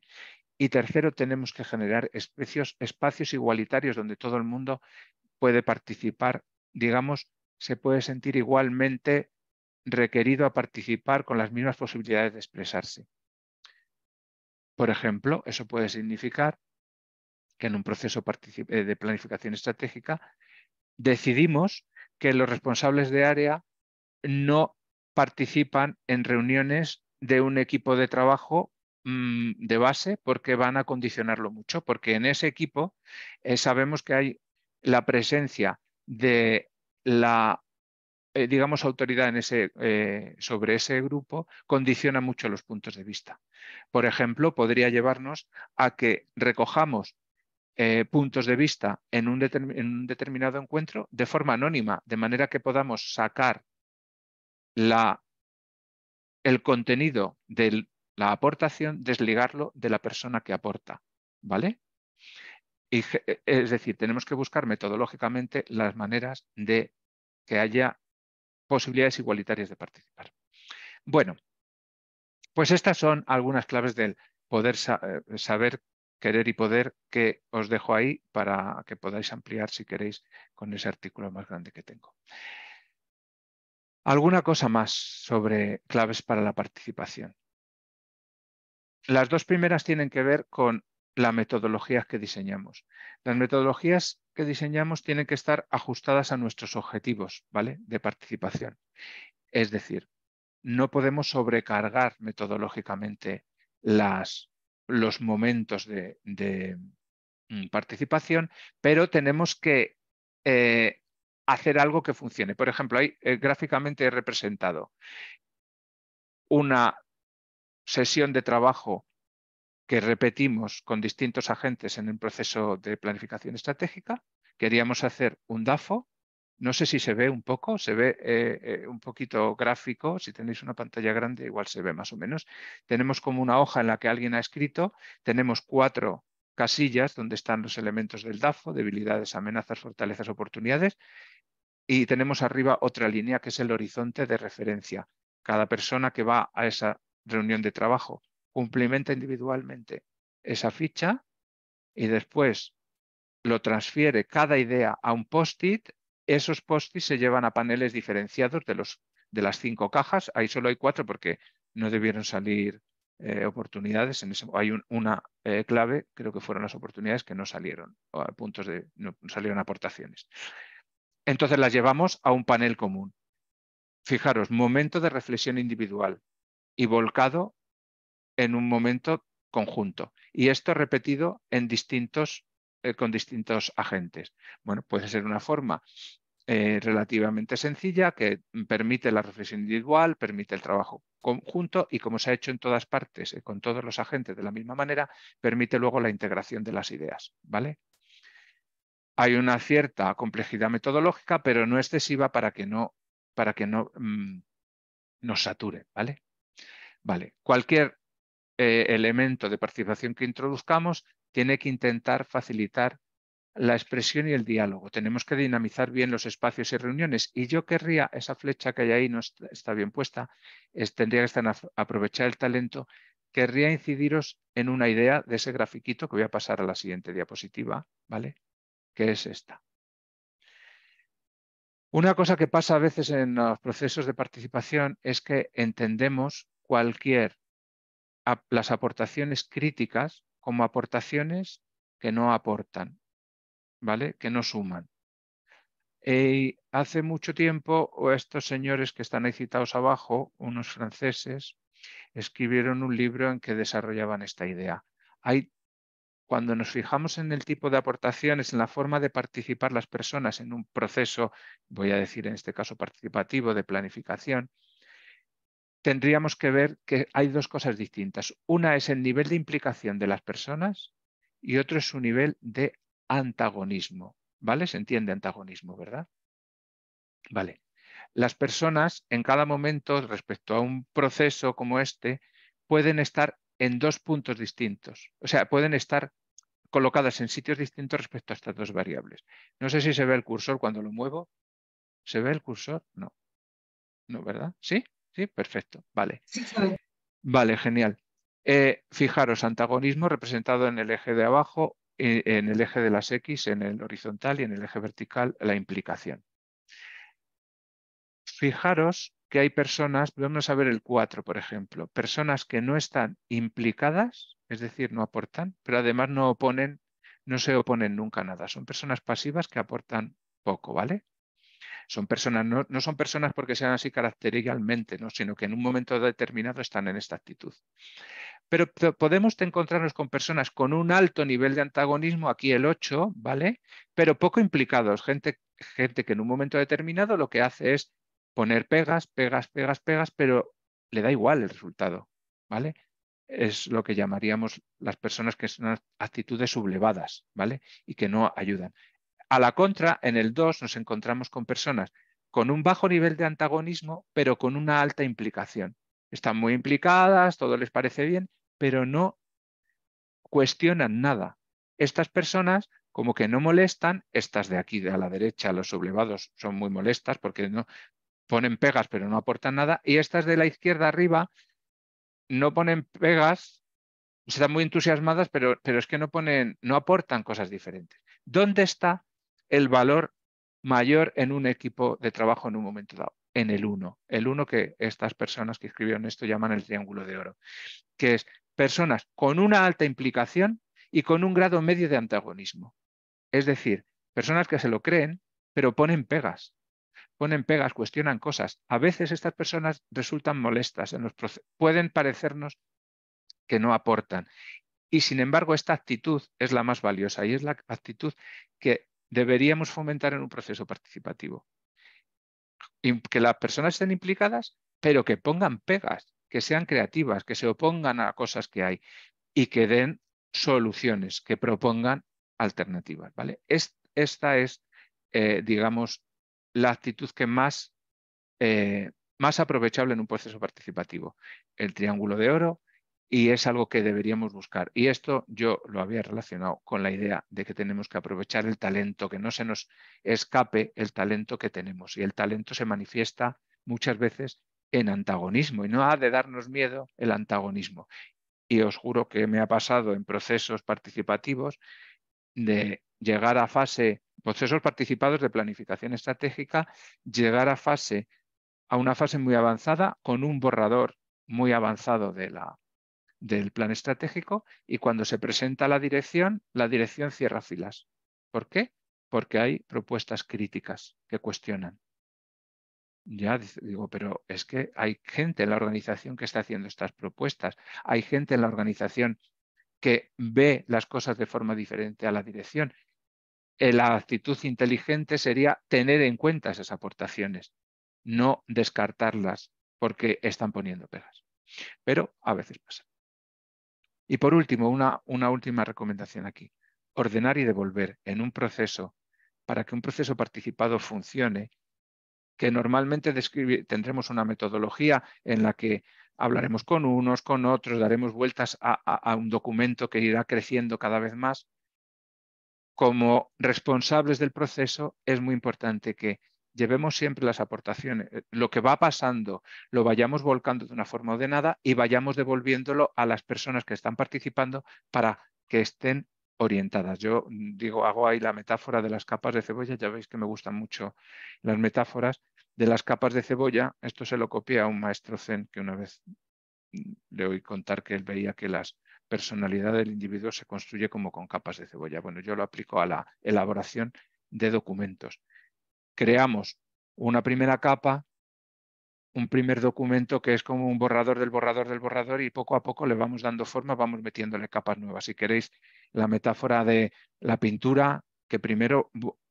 Y tercero, tenemos que generar espacios, espacios igualitarios donde todo el mundo puede participar, digamos, se puede sentir igualmente requerido a participar con las mismas posibilidades de expresarse. Por ejemplo, eso puede significar que en un proceso eh, de planificación estratégica, decidimos que los responsables de área no participan en reuniones de un equipo de trabajo mm, de base porque van a condicionarlo mucho, porque en ese equipo eh, sabemos que hay la presencia de la eh, digamos, autoridad en ese, sobre ese grupo condiciona mucho los puntos de vista. Por ejemplo, podría llevarnos a que recojamos eh, puntos de vista en un, determinado encuentro de forma anónima, de manera que podamos sacar la, el contenido de la aportación, desligarlo de la persona que aporta. ¿Vale? E, es decir, tenemos que buscar metodológicamente las maneras de que haya posibilidades igualitarias de participar. Bueno, pues estas son algunas claves del poder eh, saber querer y poder que os dejo ahí para que podáis ampliar si queréis con ese artículo más grande que tengo. Alguna cosa más sobre claves para la participación. Las dos primeras tienen que ver con la metodologías que diseñamos. Las metodologías que diseñamos tienen que estar ajustadas a nuestros objetivos ¿vale? de participación. Es decir, no podemos sobrecargar metodológicamente las, los momentos de, mm, participación, pero tenemos que eh, hacer algo que funcione. Por ejemplo, ahí eh, gráficamente he representado una sesión de trabajo que repetimos con distintos agentes en el proceso de planificación estratégica. Queríamos hacer un DAFO no sé si se ve un poco, se ve eh, eh, un poquito gráfico, si tenéis una pantalla grande igual se ve más o menos. Tenemos como una hoja en la que alguien ha escrito, tenemos cuatro casillas donde están los elementos del DAFO, debilidades, amenazas, fortalezas, oportunidades, y tenemos arriba otra línea que es el horizonte de referencia. Cada persona que va a esa reunión de trabajo cumplimenta individualmente esa ficha y después lo transfiere cada idea a un post-it esos postis se llevan a paneles diferenciados de, las cinco cajas. Ahí solo hay cuatro porque no debieron salir eh, oportunidades. hay una eh, clave, creo que fueron las oportunidades que no salieron, puntos de, no salieron aportaciones. Entonces las llevamos a un panel común. Fijaros, momento de reflexión individual y volcado en un momento conjunto. Y esto repetido eh, con distintos agentes. Bueno, puede ser una forma eh, relativamente sencilla que permite la reflexión individual, permite el trabajo conjunto y como se ha hecho en todas partes, eh, con todos los agentes de la misma manera, permite luego la integración de las ideas. ¿vale? Hay una cierta complejidad metodológica, pero no excesiva para que no, para que no mm, nos sature. ¿vale? Vale. Cualquier eh, elemento de participación que introduzcamos tiene que intentar facilitar la expresión y el diálogo. Tenemos que dinamizar bien los espacios y reuniones. Y yo querría, esa flecha que hay ahí no está bien puesta, tendría que estar aprovechar el talento. Querría incidiros en una idea de ese grafiquito que voy a pasar a la siguiente diapositiva, ¿vale? Que es esta. Una cosa que pasa a veces en los procesos de participación es que entendemos cualquier las aportaciones críticas como aportaciones que no aportan ¿vale? Que no suman. Eh, hace mucho tiempo estos señores que están ahí citados abajo, unos franceses, escribieron un libro en que desarrollaban esta idea. cuando nos fijamos en el tipo de aportaciones, en la forma de participar las personas en un proceso, voy a decir en este caso participativo, de planificación, tendríamos que ver que hay dos cosas distintas. Una es el nivel de implicación de las personas y otro es su nivel de antagonismo. ¿Vale? Se entiende antagonismo, ¿verdad? Vale. Las personas en cada momento, respecto a un proceso como este, pueden estar en dos puntos distintos. O sea, pueden estar colocadas en sitios distintos respecto a estas dos variables. No sé si se ve el cursor cuando lo muevo. ¿Se ve el cursor? No. No, ¿verdad? ¿Sí? Sí, perfecto. Vale. vale, genial. Eh, fijaros, antagonismo representado en el eje de abajo, eh, en el eje de las X, en el horizontal y en el eje vertical, la implicación. Fijaros que hay personas, vamos a ver el 4, por ejemplo, personas que no están implicadas, es decir, no aportan, pero además no oponen, no se oponen nunca a nada. Son personas pasivas que aportan poco, ¿vale? Son personas, no, son personas porque sean así característicamente, ¿no? sino que en un momento determinado están en esta actitud. Pero podemos encontrarnos con personas con un alto nivel de antagonismo, aquí el 8, ¿vale? Pero poco implicados, gente, gente que en un momento determinado lo que hace es poner pegas, pegas, pegas, pegas, pero le da igual el resultado, ¿vale? Es lo que llamaríamos las personas que son actitudes sublevadas, ¿vale? Y que no ayudan. A la contra, en el 2 nos encontramos con personas con un bajo nivel de antagonismo, pero con una alta implicación. Están muy implicadas, todo les parece bien, pero no cuestionan nada. Estas personas como que no molestan, estas de aquí, de a la derecha, los sublevados son muy molestas porque no ponen pegas pero no aportan nada, y estas de la izquierda arriba no ponen pegas, están muy entusiasmadas, pero, pero es que no ponen, no aportan cosas diferentes. ¿Dónde está el valor mayor en un equipo de trabajo en un momento dado, en el uno. El uno que estas personas que escribieron esto llaman el triángulo de oro, que es personas con una alta implicación y con un grado medio de antagonismo. Es decir, personas que se lo creen, pero ponen pegas, ponen pegas, cuestionan cosas. A veces estas personas resultan molestas, en pueden parecernos que no aportan. Y sin embargo, esta actitud es la más valiosa y es la actitud que deberíamos fomentar en un proceso participativo. Que las personas estén implicadas, pero que pongan pegas, que sean creativas, que se opongan a cosas que hay y que den soluciones, que propongan alternativas. ¿vale? esta es, eh, digamos, la actitud que más, eh, más aprovechable en un proceso participativo. El triángulo de oro, y es algo que deberíamos buscar. Y esto yo lo había relacionado con la idea de que tenemos que aprovechar el talento, que no se nos escape el talento que tenemos. Y el talento se manifiesta muchas veces en antagonismo y no ha de darnos miedo el antagonismo. Y os juro que me ha pasado en procesos participativos de llegar a fase, procesos participados de planificación estratégica, llegar a fase, a una fase muy avanzada con un borrador muy avanzado de la, del plan estratégico y cuando se presenta la dirección, la dirección cierra filas. ¿Por qué? Porque hay propuestas críticas que cuestionan. Ya digo, pero es que hay gente en la organización que está haciendo estas propuestas, hay gente en la organización que ve las cosas de forma diferente a la dirección. Eh, la actitud inteligente sería tener en cuenta esas aportaciones, no descartarlas porque están poniendo pegas. Pero a veces pasa. Y por último, una, última recomendación aquí. Ordenar y devolver en un proceso, para que un proceso participado funcione, que normalmente tendremos una metodología en la que hablaremos con unos, con otros, daremos vueltas a un documento que irá creciendo cada vez más. Como responsables del proceso, es muy importante que llevemos siempre las aportaciones, eh, lo que va pasando, lo vayamos volcando de una forma ordenada y vayamos devolviéndolo a las personas que están participando para que estén orientadas. Yo mm, digo, hago ahí la metáfora de las capas de cebolla, ya veis que me gustan mucho las metáforas de las capas de cebolla. Esto se lo copia a un maestro zen que una vez mm, le oí contar que él veía que las personalidad del individuo se construye como con capas de cebolla. Bueno, yo lo aplico a la elaboración de documentos creamos una primera capa, un primer documento que es como un borrador del borrador del borrador y poco a poco le vamos dando forma, vamos metiéndole capas nuevas. Si queréis la metáfora de la pintura, que primero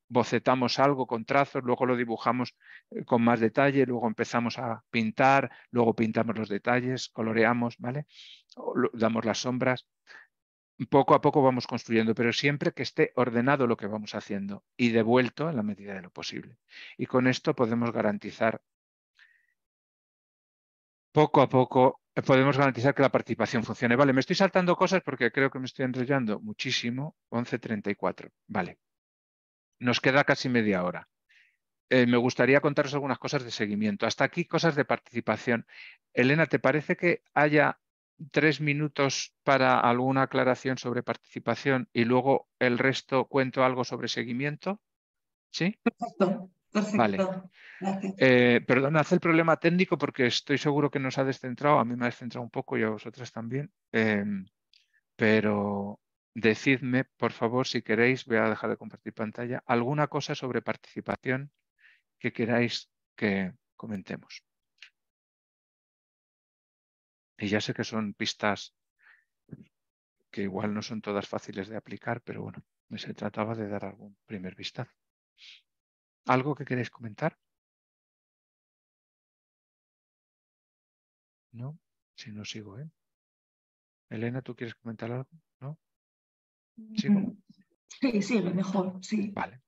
bocetamos algo con trazos, luego lo dibujamos eh, con más detalle, luego empezamos a pintar, luego pintamos los detalles, coloreamos, ¿vale? damos las sombras poco a poco vamos construyendo, pero siempre que esté ordenado lo que vamos haciendo y devuelto en la medida de lo posible. Y con esto podemos garantizar poco a poco, eh, podemos garantizar que la participación funcione. Vale, me estoy saltando cosas porque creo que me estoy enrollando muchísimo. 11.34, vale. Nos queda casi media hora. Eh, me gustaría contaros algunas cosas de seguimiento. Hasta aquí cosas de participación. Elena, ¿te parece que haya tres minutos para alguna aclaración sobre participación y luego el resto cuento algo sobre seguimiento. ¿Sí? Perfecto. Vale. Eh, perdón, hace el problema técnico porque estoy seguro que nos ha descentrado, a mí me ha descentrado un poco y a vosotras también, em, pero decidme, por favor, si queréis, voy a dejar de compartir pantalla, alguna cosa sobre participación que queráis que comentemos. Y ya sé que son pistas que igual no son todas fáciles de aplicar, pero bueno, me se trataba de dar algún primer vistazo. ¿Algo que queréis comentar? ¿No? Si no sigo, ¿eh? Elena, ¿tú quieres comentar algo? ¿No? ¿Sigo? Mm, sí, lo mejor, sí. Vale.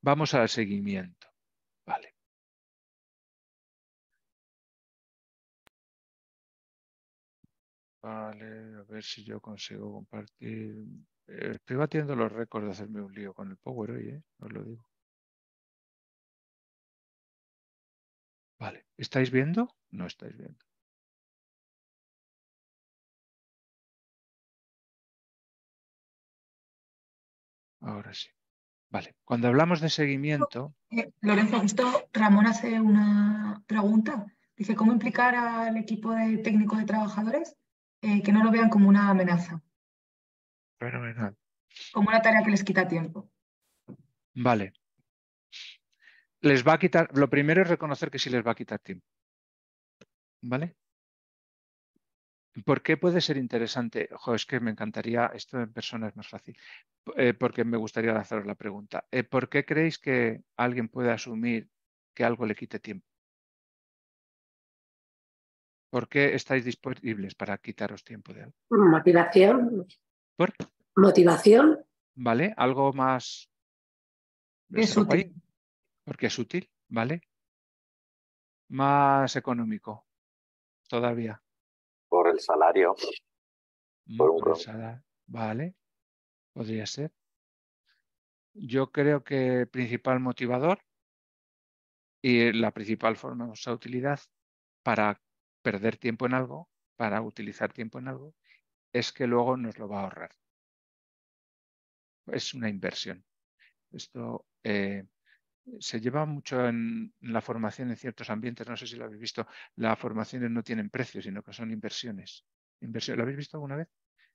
Vamos al seguimiento. Vale, a ver si yo consigo compartir. Eh, estoy batiendo los récords de hacerme un lío con el Power hoy, ¿eh? Os lo digo. Vale, ¿estáis viendo? No estáis viendo. Ahora sí. Vale, cuando hablamos de seguimiento. Eh, Lorenzo, Ramón hace una pregunta. Dice, ¿cómo implicar al equipo de técnicos de trabajadores eh, que no lo vean como una amenaza. Fenomenal. Como una tarea que les quita tiempo. Vale. Les va a quitar, lo primero es reconocer que sí les va a quitar tiempo. ¿Vale? ¿Por qué puede ser interesante? es que me encantaría, esto en persona es más fácil, eh, porque me gustaría haceros la pregunta. Eh, ¿Por qué creéis que alguien puede asumir que algo le quite tiempo? ¿Por qué estáis disponibles para quitaros tiempo de algo? Motivación. ¿Por? Motivación. Vale, algo más. Es útil. Porque es útil, ¿vale? Más económico. Todavía. Por el salario. Mm, por, Vale, podría ser. Yo creo que el principal motivador y la principal forma de utilidad para perder tiempo en algo para utilizar tiempo en algo, es que luego nos lo va a ahorrar. Es una inversión. Esto eh, se lleva mucho en, la formación en ciertos ambientes, no sé si lo habéis visto, las formaciones no tienen precio, sino que son inversiones. Inversión. ¿Lo habéis visto alguna vez?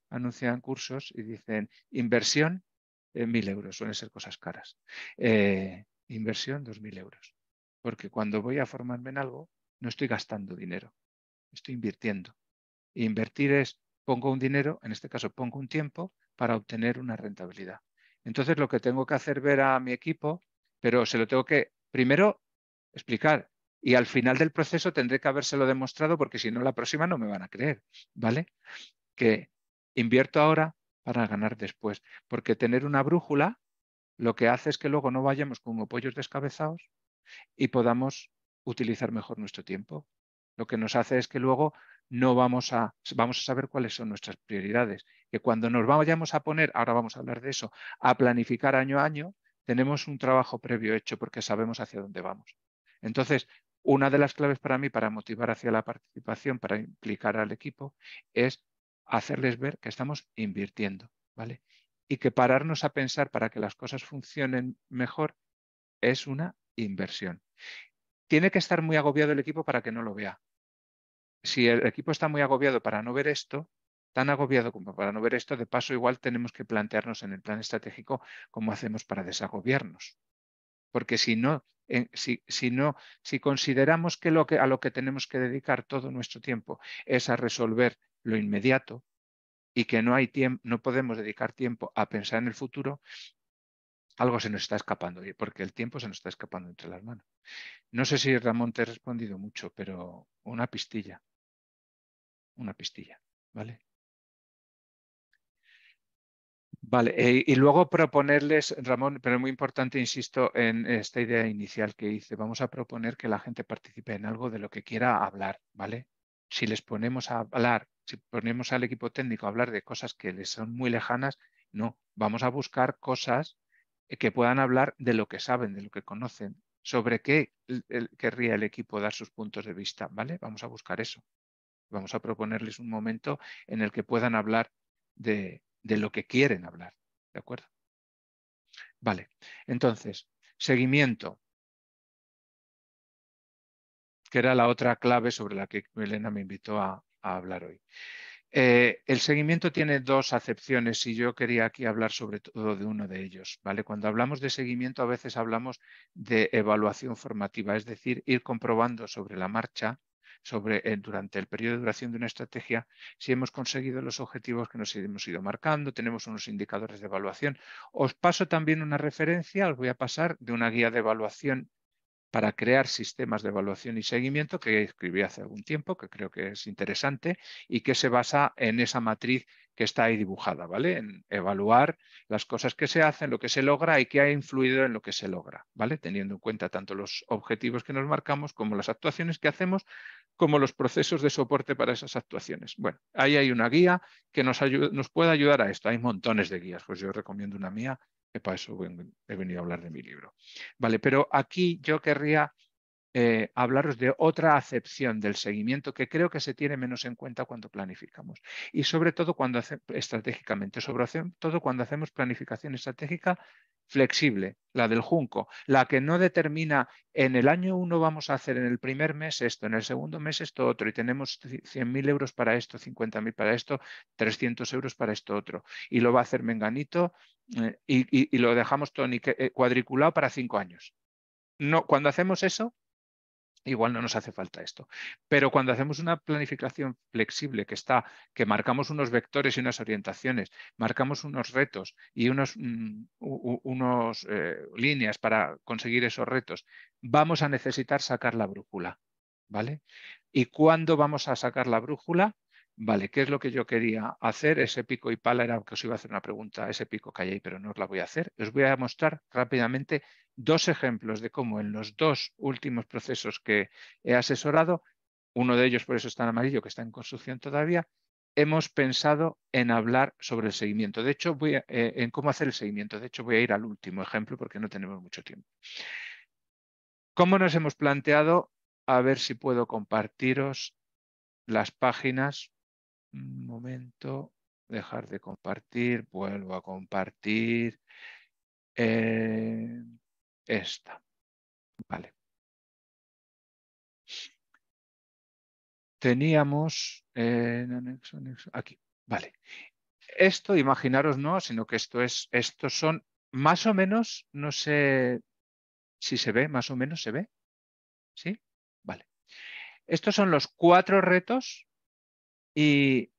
Anuncian cursos y dicen inversión eh, mil euros, suelen ser cosas caras. Eh, inversión dos mil euros. Porque cuando voy a formarme en algo, no estoy gastando dinero, estoy invirtiendo. Invertir es pongo un dinero, en este caso pongo un tiempo para obtener una rentabilidad. Entonces lo que tengo que hacer ver a mi equipo, pero se lo tengo que primero explicar y al final del proceso tendré que habérselo demostrado porque si no la próxima no me van a creer, ¿vale? Que invierto ahora para ganar después, porque tener una brújula lo que hace es que luego no vayamos como pollos descabezados y podamos utilizar mejor nuestro tiempo lo que nos hace es que luego no vamos a, vamos a saber cuáles son nuestras prioridades. Que cuando nos vayamos a poner, ahora vamos a hablar de eso, a planificar año a año, tenemos un trabajo previo hecho porque sabemos hacia dónde vamos. Entonces, una de las claves para mí para motivar hacia la participación, para implicar al equipo, es hacerles ver que estamos invirtiendo, ¿vale? Y que pararnos a pensar para que las cosas funcionen mejor es una inversión tiene que estar muy agobiado el equipo para que no lo vea. Si el equipo está muy agobiado para no ver esto, tan agobiado como para no ver esto, de paso igual tenemos que plantearnos en el plan estratégico cómo hacemos para desagobiarnos. Porque si no, eh, si, si, no, si consideramos que, lo que a lo que tenemos que dedicar todo nuestro tiempo es a resolver lo inmediato, y que no, hay tiempo, no podemos dedicar tiempo a pensar en el futuro, algo se nos está escapando, porque el tiempo se nos está escapando entre las manos. No sé si Ramón te he respondido mucho, pero una pistilla. Una pistilla, ¿vale? Vale, eh, y luego proponerles, Ramón, pero es muy importante, insisto, en esta idea inicial que hice, vamos a proponer que la gente participe en algo de lo que quiera hablar, ¿vale? Si les ponemos a hablar, si ponemos al equipo técnico a hablar de cosas que les son muy lejanas, no, vamos a buscar cosas eh, que puedan hablar de lo que saben, de lo que conocen, sobre qué querría el equipo dar sus puntos de vista, ¿vale? Vamos a buscar eso. Vamos a proponerles un momento en el que puedan hablar de, lo que quieren hablar, ¿de acuerdo? Vale, entonces, seguimiento, que era la otra clave sobre la que Elena me invitó a hablar hoy. Eh, el seguimiento tiene dos acepciones y yo quería aquí hablar sobre todo de uno de ellos. ¿vale? Cuando hablamos de seguimiento a veces hablamos de evaluación formativa, es decir, ir comprobando sobre la marcha, sobre, eh, durante el periodo de duración de una estrategia, si hemos conseguido los objetivos que nos hemos ido marcando, tenemos unos indicadores de evaluación. Os paso también una referencia, os voy a pasar de una guía de evaluación para crear sistemas de evaluación y seguimiento que escribí hace algún tiempo, que creo que es interesante y que se basa en esa matriz que está ahí dibujada, ¿vale? En evaluar las cosas que se hacen, lo que se logra y qué ha influido en lo que se logra, ¿vale? Teniendo en cuenta tanto los objetivos que nos marcamos como las actuaciones que hacemos, como los procesos de soporte para esas actuaciones. Bueno, ahí hay una guía que nos, nos puede ayudar a esto. Hay montones de guías, pues yo recomiendo una mía para eso he venido a hablar de mi libro. Vale, pero aquí yo querría eh, hablaros de otra acepción del seguimiento que creo que se tiene menos en cuenta cuando planificamos y sobre todo cuando hace, estratégicamente, sobre todo cuando hacemos planificación estratégica flexible, la del junco, la que no determina en el año uno vamos a hacer en el primer mes esto, en el segundo mes esto otro, y tenemos 100.000 euros para esto, 50.000 para esto, 300 euros para esto otro, y lo va a hacer Menganito eh, y, lo dejamos todo eh, cuadriculado para cinco años. No, cuando hacemos eso, igual no nos hace falta esto. Pero cuando hacemos una planificación flexible que está, que marcamos unos vectores y unas orientaciones, marcamos unos retos y unas unos, mm, eh, líneas para conseguir esos retos, vamos a necesitar sacar la brújula. ¿Vale? ¿Y cuándo vamos a sacar la brújula? Vale, ¿qué es lo que yo quería hacer? Ese pico y pala era que os iba a hacer una pregunta, ese pico que hay ahí, pero no os la voy a hacer. Os voy a mostrar rápidamente dos ejemplos de cómo en los dos últimos procesos que he asesorado, uno de ellos por eso está en amarillo, que está en construcción todavía, hemos pensado en hablar sobre el seguimiento. De hecho, voy eh, en cómo hacer el seguimiento. De hecho, voy a ir al último ejemplo porque no tenemos mucho tiempo. ¿Cómo nos hemos planteado? A ver si puedo compartiros las páginas un momento, dejar de compartir, vuelvo a compartir eh, esta. Vale. Teníamos eh, aquí, vale. Esto, imaginaros, no, sino que esto es, estos son más o menos, no sé si se ve, más o menos se ve. ¿Sí? Vale. Estos son los cuatro retos y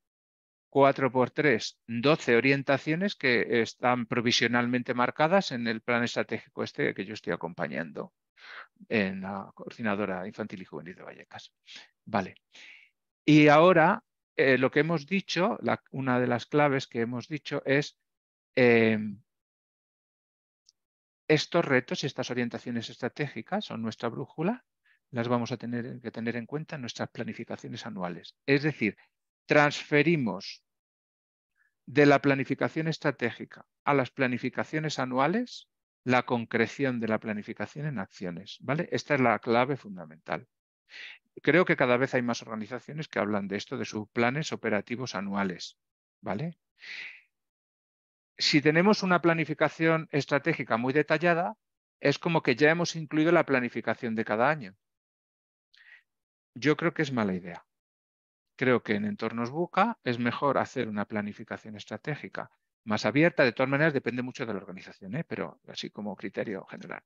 4 por 3 12 orientaciones que están provisionalmente marcadas en el plan estratégico este que yo estoy acompañando en la coordinadora infantil y juvenil de Vallecas. Vale. Y ahora eh, lo que hemos dicho, una de las claves que hemos dicho es eh, estos retos y estas orientaciones estratégicas son nuestra brújula, las vamos a tener que tener en cuenta en nuestras planificaciones anuales. Es decir, transferimos de la planificación estratégica a las planificaciones anuales la concreción de la planificación en acciones. ¿vale? Esta es la clave fundamental. Creo que cada vez hay más organizaciones que hablan de esto, de sus planes operativos anuales. ¿vale? Si tenemos una planificación estratégica muy detallada, es como que ya hemos incluido la planificación de cada año. Yo creo que es mala idea. Creo que en entornos buca es mejor hacer una planificación estratégica más abierta. De todas maneras, depende mucho de la organización, ¿eh? pero así como criterio general.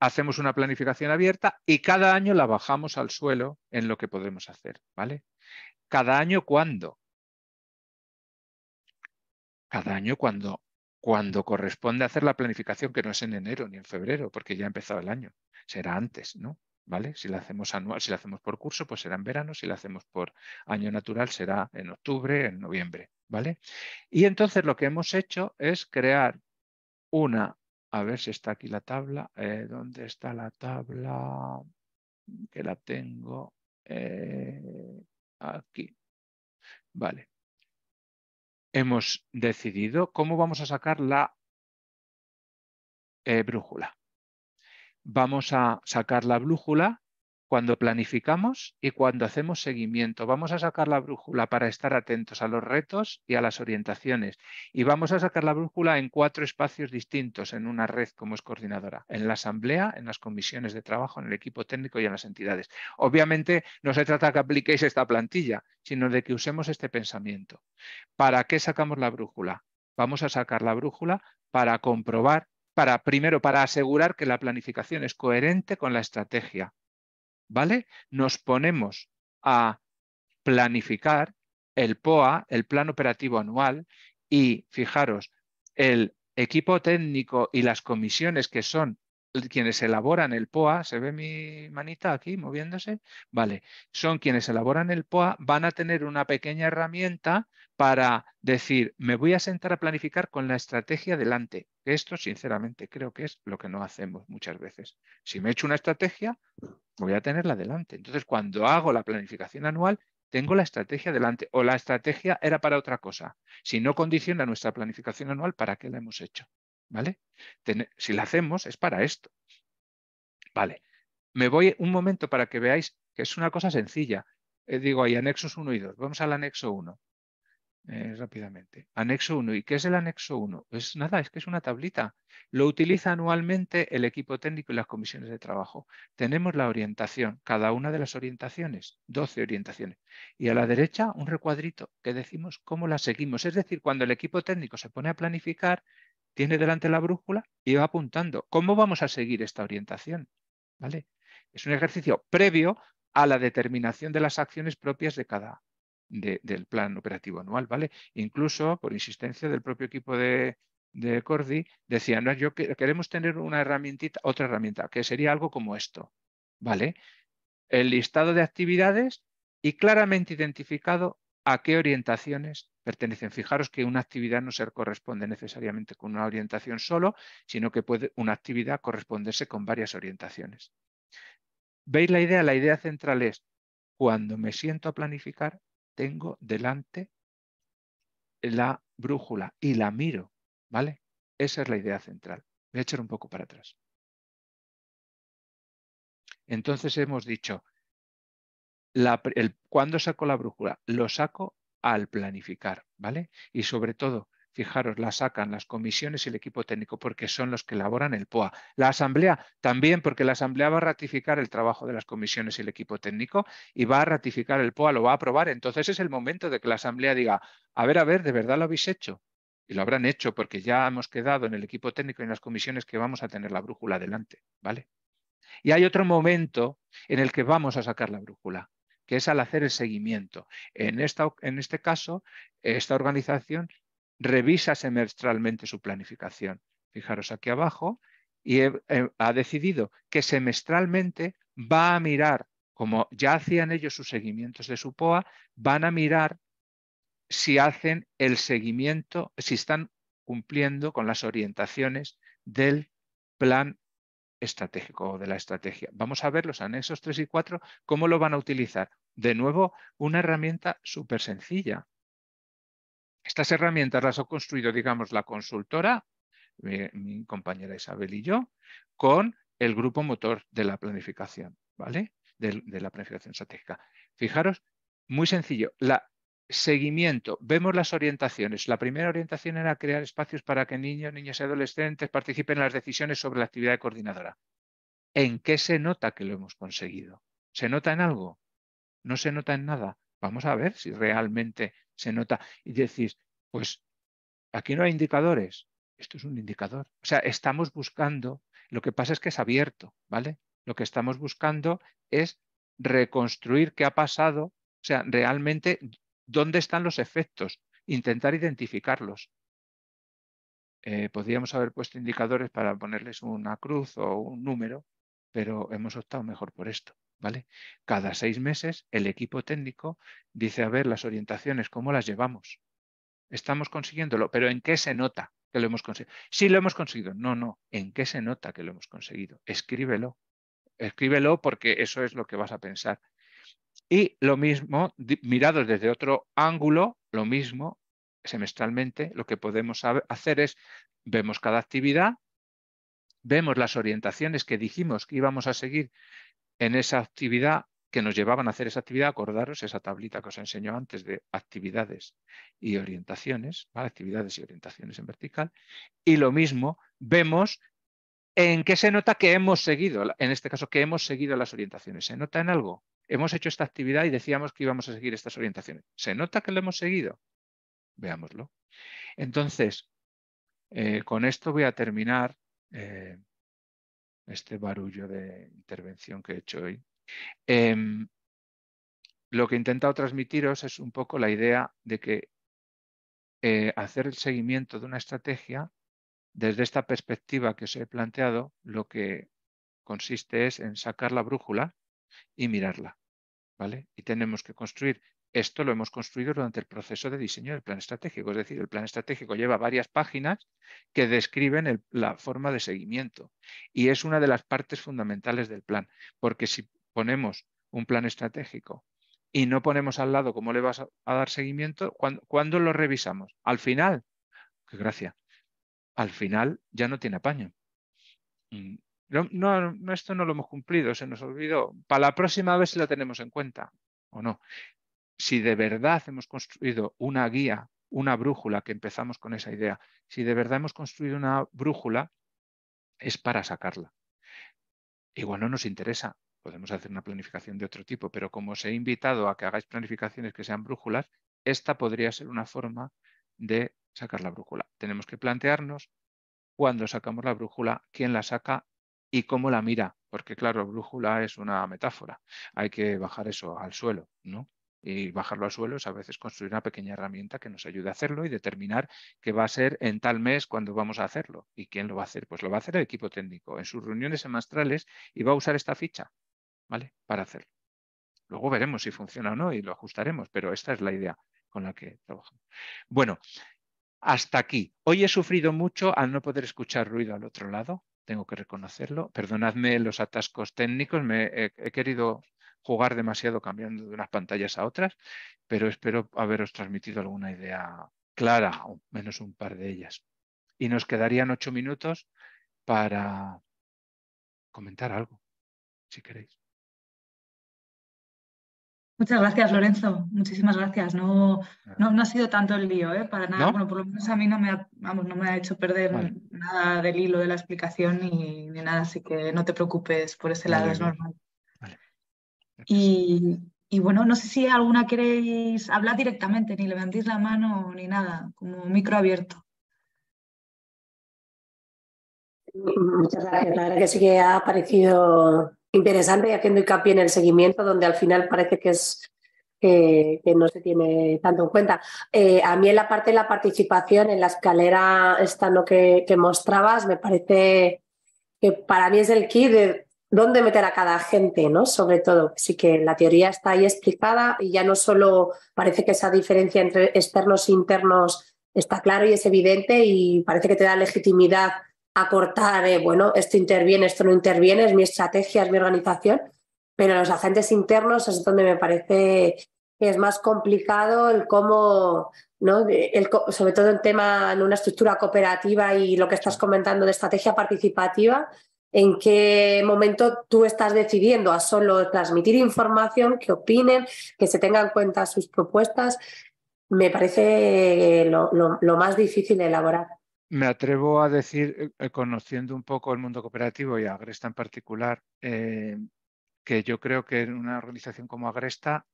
Hacemos una planificación abierta y cada año la bajamos al suelo en lo que podremos hacer. ¿vale? ¿Cada año cuándo? Cada año cuando, cuando corresponde hacer la planificación, que no es en enero ni en febrero, porque ya ha empezado el año, será antes, ¿no? ¿Vale? Si la hacemos anual, si la hacemos por curso, pues será en verano, si la hacemos por año natural será en octubre, en noviembre, ¿vale? Y entonces lo que hemos hecho es crear una, a ver si está aquí la tabla, eh, ¿dónde está la tabla? Que la tengo eh, aquí, ¿vale? Hemos decidido cómo vamos a sacar la eh, brújula vamos a sacar la brújula cuando planificamos y cuando hacemos seguimiento. Vamos a sacar la brújula para estar atentos a los retos y a las orientaciones. Y vamos a sacar la brújula en cuatro espacios distintos en una red como es coordinadora, en la asamblea, en las comisiones de trabajo, en el equipo técnico y en las entidades. Obviamente no se trata que apliquéis esta plantilla, sino de que usemos este pensamiento. ¿Para qué sacamos la brújula? Vamos a sacar la brújula para comprobar para, primero, para asegurar que la planificación es coherente con la estrategia. ¿Vale? Nos ponemos a planificar el POA, el Plan Operativo Anual, y fijaros, el equipo técnico y las comisiones que son quienes elaboran el POA, ¿se ve mi manita aquí moviéndose? Vale, son quienes elaboran el POA, van a tener una pequeña herramienta para decir, me voy a sentar a planificar con la estrategia delante. Esto, sinceramente, creo que es lo que no hacemos muchas veces. Si me he hecho una estrategia, voy a tenerla delante. Entonces, cuando hago la planificación anual, tengo la estrategia delante o la estrategia era para otra cosa. Si no condiciona nuestra planificación anual, ¿para qué la hemos hecho? ¿Vale? Si la hacemos es para esto. Vale. Me voy un momento para que veáis que es una cosa sencilla. Eh, digo hay anexos 1 y 2. Vamos al anexo 1. Eh, rápidamente. Anexo 1. ¿Y qué es el anexo 1? Es nada, es que es una tablita. Lo utiliza anualmente el equipo técnico y las comisiones de trabajo. Tenemos la orientación, cada una de las orientaciones, 12 orientaciones. Y a la derecha un recuadrito que decimos cómo la seguimos. Es decir, cuando el equipo técnico se pone a planificar, tiene delante la brújula y va apuntando. ¿Cómo vamos a seguir esta orientación? ¿Vale? Es un ejercicio previo a la determinación de las acciones propias de cada del plan operativo anual, ¿vale? Incluso, por insistencia del propio equipo de, de Cordy, decía, no, yo queremos tener una herramientita, otra herramienta, que sería algo como esto, ¿vale? El listado de actividades y claramente identificado a qué orientaciones pertenecen. Fijaros que una actividad no se corresponde necesariamente con una orientación solo, sino que puede una actividad corresponderse con varias orientaciones. ¿Veis la idea? La idea central es, cuando me siento a planificar, tengo delante la brújula y la miro, ¿vale? Esa es la idea central. Voy a echar un poco para atrás. Entonces hemos dicho, cuando ¿cuándo saco la brújula? Lo saco al planificar, ¿vale? Y sobre todo, fijaros, la sacan las comisiones y el equipo técnico porque son los que elaboran el POA. La asamblea también porque la asamblea va a ratificar el trabajo de las comisiones y el equipo técnico y va a ratificar el POA, lo va a aprobar. Entonces es el momento de que la asamblea diga, a ver, a ver, ¿de verdad lo habéis hecho? Y lo habrán hecho porque ya hemos quedado en el equipo técnico y en las comisiones que vamos a tener la brújula delante, ¿vale? Y hay otro momento en el que vamos a sacar la brújula, que es al hacer el seguimiento. En, esta, en este caso, esta organización revisa semestralmente su planificación. Fijaros aquí abajo, y ha decidido que semestralmente va a mirar, como ya hacían ellos sus seguimientos de su POA, van a mirar si hacen el seguimiento, si están cumpliendo con las orientaciones del plan estratégico de la estrategia. Vamos a ver los anexos 3 y 4, cómo lo van a utilizar. De nuevo, una herramienta súper sencilla. Estas herramientas las ha construido, digamos, la consultora, eh, mi, compañera Isabel y yo, con el grupo motor de la planificación, ¿vale? De, de la planificación estratégica. Fijaros, muy sencillo. La, seguimiento, vemos las orientaciones. La primera orientación era crear espacios para que niños, niñas y adolescentes participen en las decisiones sobre la actividad de coordinadora. ¿En qué se nota que lo hemos conseguido? ¿Se nota en algo? No se nota en nada. Vamos a ver si realmente se nota. Y decís, pues aquí no hay indicadores. Esto es un indicador. O sea, estamos buscando, lo que pasa es que es abierto, ¿vale? Lo que estamos buscando es reconstruir qué ha pasado o sea, realmente ¿Dónde están los efectos? Intentar identificarlos. Eh, podríamos haber puesto indicadores para ponerles una cruz o un número, pero hemos optado mejor por esto. ¿vale? Cada seis meses el equipo técnico dice, a ver, las orientaciones, ¿cómo las llevamos? Estamos consiguiéndolo, pero ¿en qué se nota que lo hemos conseguido? Sí, lo hemos conseguido. No, no, ¿en qué se nota que lo hemos conseguido? Escríbelo. Escríbelo porque eso es lo que vas a pensar y lo mismo, mirados desde otro ángulo, lo mismo, semestralmente, lo que podemos hacer es, vemos cada actividad, vemos las orientaciones que dijimos que íbamos a seguir en esa actividad que nos llevaban a hacer esa actividad, acordaros esa tablita que os enseñó antes de actividades y orientaciones, actividades y orientaciones en vertical, y lo mismo vemos en qué se nota que hemos seguido, en este caso que hemos seguido las orientaciones, ¿se nota en algo? hemos hecho esta actividad y decíamos que íbamos a seguir estas orientaciones. ¿Se nota que lo hemos seguido? Veámoslo. Entonces, eh, con esto voy a terminar eh, este barullo de intervención que he hecho hoy. Em, lo que he intentado transmitiros es un poco la idea de que eh, hacer el seguimiento de una estrategia desde esta perspectiva que os he planteado, lo que consiste es en sacar la brújula y mirarla. ¿vale? Y tenemos que construir, esto lo hemos construido durante el proceso de diseño del plan estratégico, es decir, el plan estratégico lleva varias páginas que describen la forma de seguimiento y es una de las partes fundamentales del plan, porque si ponemos un plan estratégico y no ponemos al lado cómo le vas a, dar seguimiento, ¿cuándo, lo revisamos? Al final, qué gracia, al final ya no tiene apaño mm, no, esto no lo hemos cumplido, se nos olvidó. Para la próxima vez si la tenemos en cuenta o no. Si de verdad hemos construido una guía, una brújula, que empezamos con esa idea, si de verdad hemos construido una brújula, es para sacarla. Igual no nos interesa, podemos hacer una planificación de otro tipo, pero como os he invitado a que hagáis planificaciones que sean brújulas, esta podría ser una forma de sacar la brújula. Tenemos que plantearnos cuando sacamos la brújula, quién la saca y cómo la mira, porque claro, brújula es una metáfora, hay que bajar eso al suelo, ¿no? Y bajarlo al suelo es a veces construir una pequeña herramienta que nos ayude a hacerlo y determinar qué va a ser en tal mes cuando vamos a hacerlo. ¿Y quién lo va a hacer? Pues lo va a hacer el equipo técnico en sus reuniones semestrales y va a usar esta ficha, ¿vale? Para hacerlo. Luego veremos si funciona o no y lo ajustaremos, pero esta es la idea con la que trabajamos. Bueno, hasta aquí. Hoy he sufrido mucho al no poder escuchar ruido al otro lado, tengo que reconocerlo. Perdonadme los atascos técnicos, me he, querido jugar demasiado cambiando de unas pantallas a otras, pero espero haberos transmitido alguna idea clara, o menos un par de ellas. Y nos quedarían ocho minutos para comentar algo, si queréis. Muchas gracias, Lorenzo. Muchísimas gracias. No, no, ha sido tanto el lío, ¿eh? para nada. Bueno, por lo menos a mí no me ha, vamos, no me ha hecho perder nada del hilo de la explicación ni, nada, así que no te preocupes por ese lado, es normal. Y, y, bueno, no sé si alguna queréis hablar directamente, ni levantéis la mano ni nada, como micro abierto. Muchas gracias. La verdad que sí que ha aparecido interesante y haciendo hincapié en el seguimiento, donde al final parece que es que no se tiene tanto en cuenta. Eh, a mí en la parte de la participación, en la escalera esta lo que, mostrabas, me parece que para mí es el key de dónde meter a cada gente, ¿no? Sobre todo, sí que la teoría está ahí explicada y ya no solo parece que esa diferencia entre externos e internos está claro y es evidente y parece que te da legitimidad acortar, eh, bueno, esto interviene, esto no interviene, es mi estrategia, es mi organización, pero los agentes internos es donde me parece que es más complicado el cómo, ¿no? El, sobre todo en tema, en una estructura cooperativa y lo que estás comentando de estrategia participativa, en qué momento tú estás decidiendo a solo transmitir información, que opinen, que se tengan en cuenta sus propuestas, me parece lo, lo más difícil de elaborar me atrevo a decir, eh, conociendo un poco el mundo cooperativo y Agresta en particular, eh, que yo creo que en una organización como Agresta,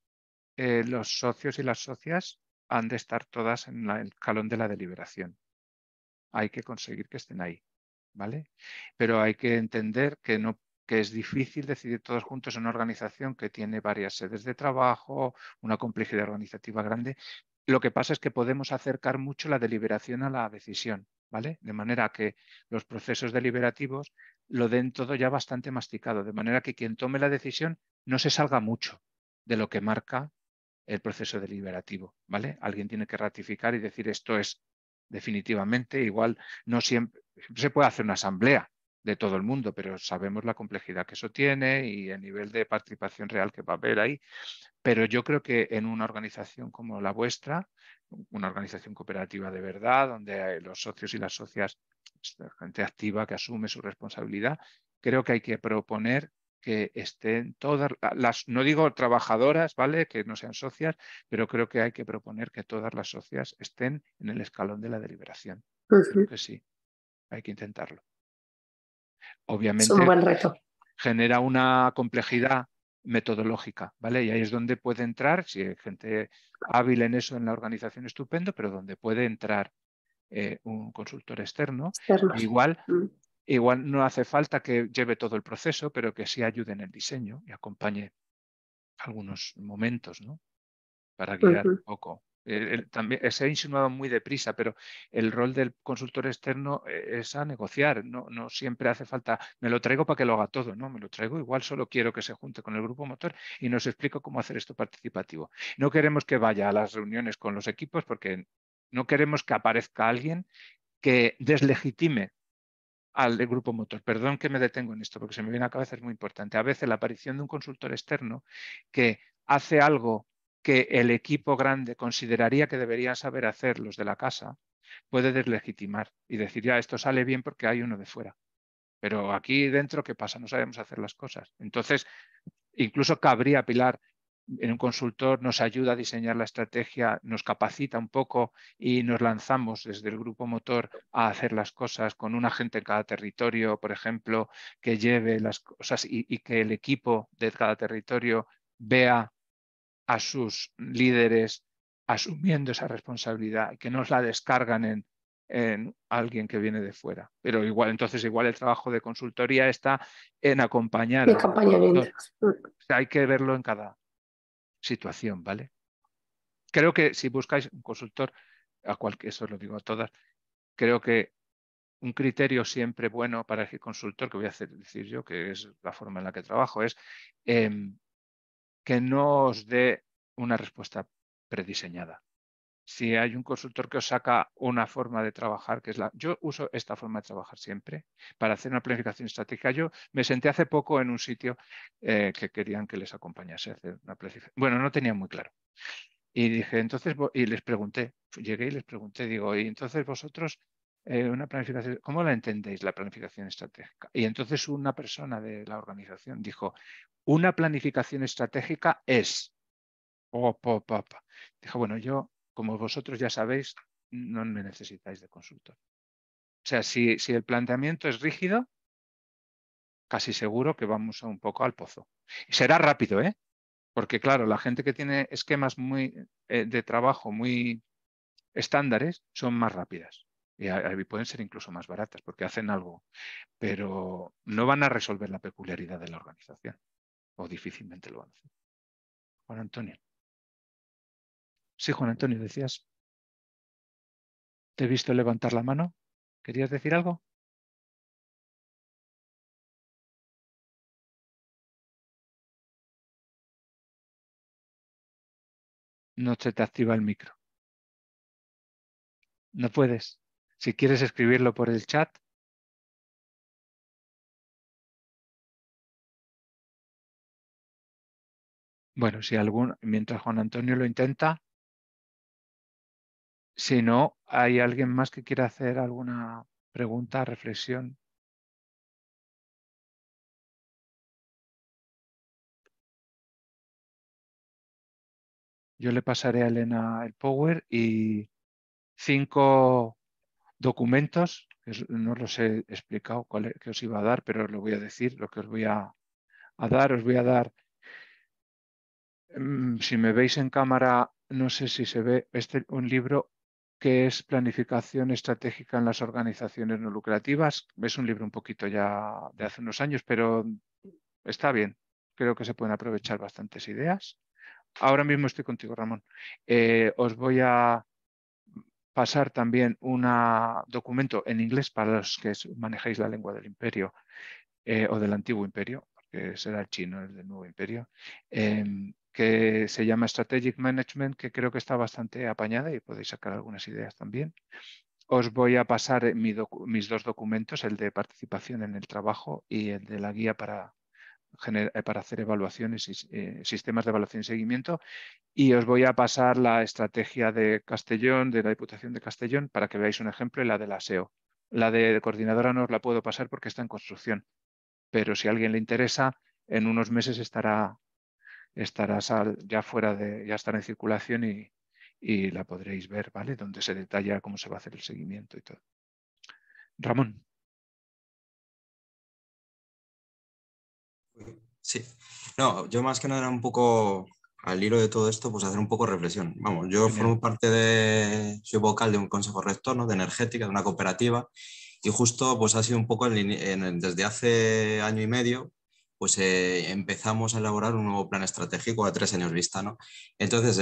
eh, los socios y las socias han de estar todas en el calón de la deliberación. Hay que conseguir que estén ahí, ¿vale? Pero hay que entender que no que es difícil decidir todos juntos en una organización que tiene varias sedes de trabajo, una complejidad organizativa grande. Lo que pasa es que podemos acercar mucho la deliberación a la decisión ¿vale? De manera que los procesos deliberativos lo den todo ya bastante masticado, de manera que quien tome la decisión no se salga mucho de lo que marca el proceso deliberativo, ¿vale? Alguien tiene que ratificar y decir esto es definitivamente, igual no siempre, se puede hacer una asamblea, de todo el mundo, pero sabemos la complejidad que eso tiene y el nivel de participación real que va a haber ahí. Pero yo creo que en una organización como la vuestra, una organización cooperativa de verdad, donde los socios y las socias, pues, gente activa que asume su responsabilidad, creo que hay que proponer que estén todas las, no digo trabajadoras, ¿vale? Que no sean socias, pero creo que hay que proponer que todas las socias estén en el escalón de la deliberación. que sí, hay que intentarlo. Obviamente, reto. genera una complejidad metodológica, ¿vale? Y ahí es donde puede entrar, si hay gente hábil en eso en la organización, estupendo, pero donde puede entrar eh, un consultor externo. Igual, mm. igual no hace falta que lleve todo el proceso, pero que sí ayude en el diseño y acompañe algunos momentos, ¿no? Para guiar un poco. Eh, se también se muy deprisa, pero el rol del consultor externo eh, es a negociar, no, siempre hace falta, me lo traigo para que lo haga todo, no, me lo traigo igual, solo quiero que se junte con el grupo motor y nos explico cómo hacer esto participativo. No queremos que vaya a las reuniones con los equipos porque no queremos que aparezca alguien que deslegitime al grupo motor. Perdón que me detengo en esto porque se me viene a la cabeza, es muy importante. A veces la aparición de un consultor externo que hace algo que el equipo grande consideraría que deberían saber hacer los de la casa, puede deslegitimar y decir, ya, esto sale bien porque hay uno de fuera. Pero aquí dentro, ¿qué pasa? No sabemos hacer las cosas. Entonces, incluso cabría, Pilar, en un consultor nos ayuda a diseñar la estrategia, nos capacita un poco y nos lanzamos desde el grupo motor a hacer las cosas con un agente en cada territorio, por ejemplo, que lleve las cosas y, y que el equipo de cada territorio vea a sus líderes asumiendo esa responsabilidad, que no la descargan en, alguien que viene de fuera. Pero igual, entonces igual el trabajo de consultoría está en acompañar. hay que verlo en cada situación, ¿vale? Creo que si buscáis un consultor, a cualquier, eso lo digo a todas, creo que un criterio siempre bueno para el consultor, que voy a hacer, decir yo, que es la forma en la que trabajo, es em, que no os dé una respuesta prediseñada. Si hay un consultor que os saca una forma de trabajar, que es la... Yo uso esta forma de trabajar siempre para hacer una planificación estratégica. Yo me senté hace poco en un sitio eh, que querían que les acompañase a hacer una planificación. Bueno, no tenía muy claro. Y dije, entonces, y les pregunté, llegué y les pregunté, digo, y entonces vosotros, eh, una planificación, ¿cómo la entendéis la planificación estratégica? Y entonces una persona de la organización dijo, una planificación estratégica es... Oh, bueno, yo, como vosotros ya sabéis, no me necesitáis de consultor. O sea, si, si el planteamiento es rígido, casi seguro que vamos un poco al pozo. Y será rápido, ¿eh? Porque claro, la gente que tiene esquemas muy, eh, de trabajo muy estándares son más rápidas y pueden ser incluso más baratas porque hacen algo, pero no van a resolver la peculiaridad de la organización o difícilmente lo van Juan Antonio. Sí, Juan Antonio, decías. Te he visto levantar la mano. ¿Querías decir algo? No se te activa el micro. No puedes. Si quieres escribirlo por el chat, Bueno, si algún, mientras Juan Antonio lo intenta, si no, ¿hay alguien más que quiera hacer alguna pregunta, reflexión? Yo le pasaré a Elena el Power y cinco documentos, no los he explicado cuál es, que os iba a dar, pero os lo voy a decir, lo que os voy a, a dar, os voy a dar Mm, si me veis en cámara, no sé si se ve este, un libro que es Planificación Estratégica en las Organizaciones No Lucrativas. Es un libro un poquito ya de hace unos años, pero está bien. Creo que se pueden aprovechar bastantes ideas. Ahora mismo estoy contigo, Ramón. Eh, os voy a pasar también un documento en inglés para los que manejáis la lengua del imperio eh, o del antiguo imperio, que será el chino, el del nuevo imperio. Em, que se llama Strategic Management, que creo que está bastante apañada y podéis sacar algunas ideas también. Os voy a pasar eh, mis dos documentos, el de participación en el trabajo y el de la guía para, eh, para hacer evaluaciones y eh, sistemas de evaluación y seguimiento. Y os voy a pasar la estrategia de Castellón, de la Diputación de Castellón, para que veáis un ejemplo y la del Aseo La de coordinadora no os la puedo pasar porque está en construcción, pero si a alguien le interesa, en unos meses estará estarás ya fuera de, ya estará en circulación y, la podréis ver, ¿vale? Donde se detalla cómo se va a hacer el seguimiento y todo. Ramón. Sí, no, yo más que nada era un poco al hilo de todo esto, pues hacer un poco reflexión. Vamos, yo formo parte de, soy vocal de un consejo rector, De energética, de una cooperativa, y justo pues ha sido un poco desde hace año y medio, pues eh, empezamos a elaborar un nuevo plan estratégico a tres años vista. ¿no? Entonces,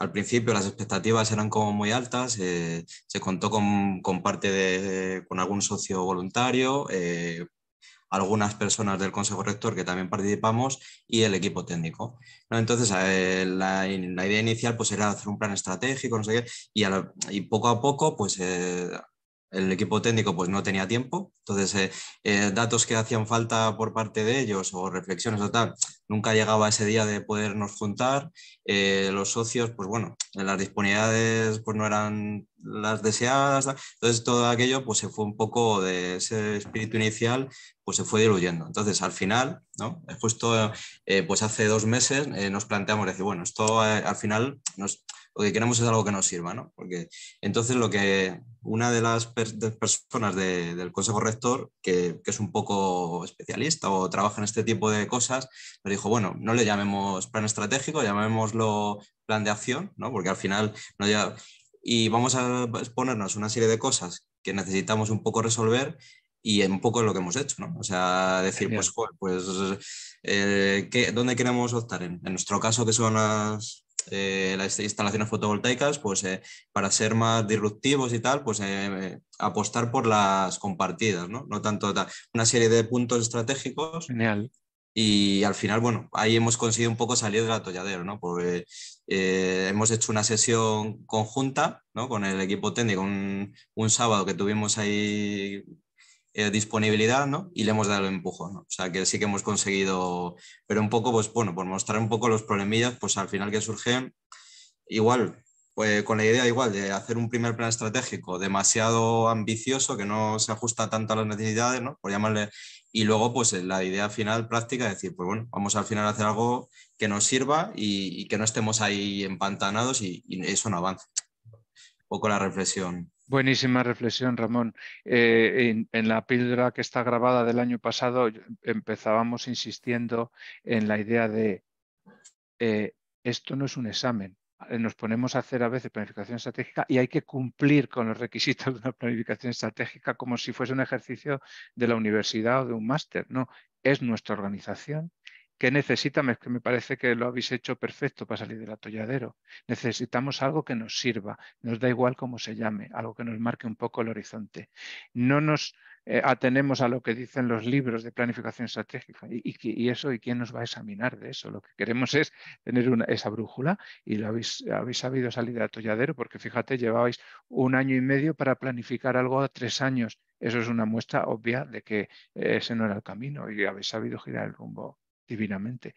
al principio las expectativas eran como muy altas, eh, se contó con, parte de, con algún socio voluntario, eh, algunas personas del Consejo Rector que también participamos y el equipo técnico. Entonces, la, idea inicial pues, era hacer un plan estratégico, sé y, poco a poco pues, el equipo técnico pues no tenía tiempo, entonces eh, eh, datos que hacían falta por parte de ellos o reflexiones o tal, nunca llegaba ese día de podernos juntar, eh, los socios pues bueno, las disponibilidades pues no eran las deseadas, entonces todo aquello pues se fue un poco de ese espíritu inicial pues se fue diluyendo, entonces al final, ¿no? justo pues hace dos meses nos planteamos decir bueno, esto al final nos lo que queremos es algo que nos sirva, ¿no? Porque entonces lo que una de las personas del Consejo Rector, que, es un poco especialista o trabaja en este tipo de cosas, nos dijo, bueno, no le llamemos plan estratégico, llamémoslo plan de acción, ¿no? Porque al final no ya... Y vamos a exponernos una serie de cosas que necesitamos un poco resolver y un poco es lo que hemos hecho, ¿no? O sea, decir, pues, pues, eh, ¿dónde queremos optar? En, en, nuestro caso, que son las, eh, las instalaciones fotovoltaicas, pues eh, para ser más disruptivos y tal, pues eh, apostar por las compartidas, ¿no? No tanto una serie de puntos estratégicos. Genial. Y al final, bueno, ahí hemos conseguido un poco salir del atolladero, ¿no? Porque hemos hecho una sesión conjunta, ¿no? Con el equipo técnico, un, un sábado que tuvimos ahí eh, disponibilidad, ¿no? Y le hemos dado el empujón, O sea, que sí que hemos conseguido, pero un poco, pues bueno, por mostrar un poco los problemillas, pues al final que surgen, igual, pues con la idea igual de hacer un primer plan estratégico demasiado ambicioso, que no se ajusta tanto a las necesidades, ¿no? Por llamarle, y luego, pues eh, la idea final práctica es decir, pues bueno, vamos al final a hacer algo que nos sirva y, que no estemos ahí empantanados y, y eso no avance. Un poco la reflexión. Buenísima reflexión, Ramón. Eh, en, la píldora que está grabada del año pasado empezábamos insistiendo en la idea de eh, esto no es un examen. Eh, nos ponemos a hacer a veces planificación estratégica y hay que cumplir con los requisitos de una planificación estratégica como si fuese un ejercicio de la universidad o de un máster. No, es nuestra organización, ¿Qué necesitamos? que me parece que lo habéis hecho perfecto para salir del atolladero. Necesitamos algo que nos sirva, nos da igual cómo se llame, algo que nos marque un poco el horizonte. No nos eh, atenemos a lo que dicen los libros de planificación estratégica y, eso, y quién nos va a examinar de eso. Lo que queremos es tener esa brújula y lo habéis, habéis sabido salir del atolladero porque fíjate, llevabais un año y medio para planificar algo a tres años. Eso es una muestra obvia de que eh, ese no era el camino y habéis sabido girar el rumbo divinamente.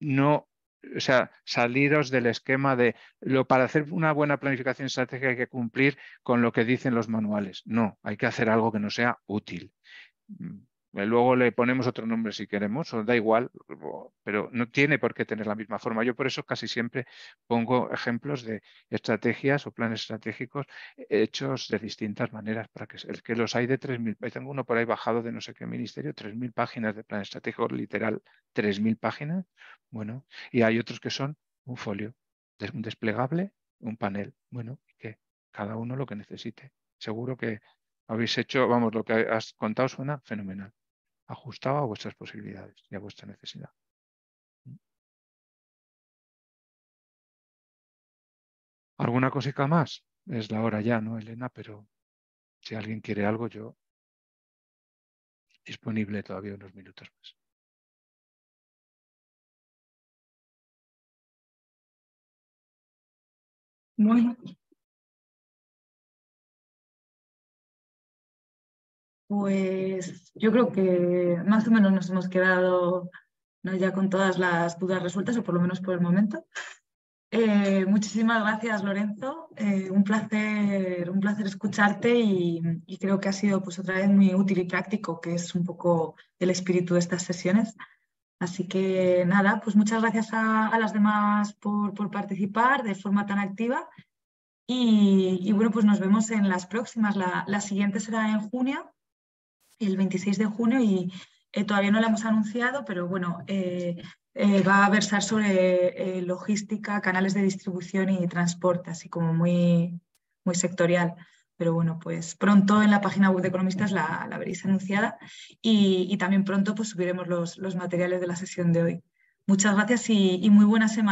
No, o sea, saliros del esquema de lo para hacer una buena planificación estratégica hay que cumplir con lo que dicen los manuales. No, hay que hacer algo que no sea útil. Eh, luego le ponemos otro nombre si queremos, o da igual, pero no tiene por qué tener la misma forma. Yo por eso casi siempre pongo ejemplos de estrategias o planes estratégicos hechos de distintas maneras, para que, el que los hay de 3.000, tengo uno por ahí bajado de no sé qué ministerio, 3.000 páginas de plan estratégico, literal, 3.000 páginas, bueno, y hay otros que son un folio, un desplegable, un panel, bueno, que cada uno lo que necesite. Seguro que habéis hecho, vamos, lo que has contado suena fenomenal ajustado a vuestras posibilidades y a vuestra necesidad. ¿Alguna cosita más? Es la hora ya, ¿no, Elena? Pero si alguien quiere algo, yo disponible todavía unos minutos más. Pues yo creo que más o menos nos hemos quedado ¿no? ya con todas las dudas resueltas, o por lo menos por el momento. Eh, muchísimas gracias, Lorenzo. Eh, un, placer, un placer escucharte y, creo que ha sido pues, otra vez muy útil y práctico, que es un poco el espíritu de estas sesiones. Así que nada, pues muchas gracias a, las demás por, por, participar de forma tan activa. Y, bueno, pues nos vemos en las próximas. la siguiente será en junio el 26 de junio y eh, todavía no la hemos anunciado, pero bueno, eh, eh, va a versar sobre logística, canales de distribución y transporte, así como muy, muy sectorial. Pero bueno, pues pronto en la página web de Economistas la, veréis anunciada y, también pronto pues subiremos los, los, materiales de la sesión de hoy. Muchas gracias y muy buena semana.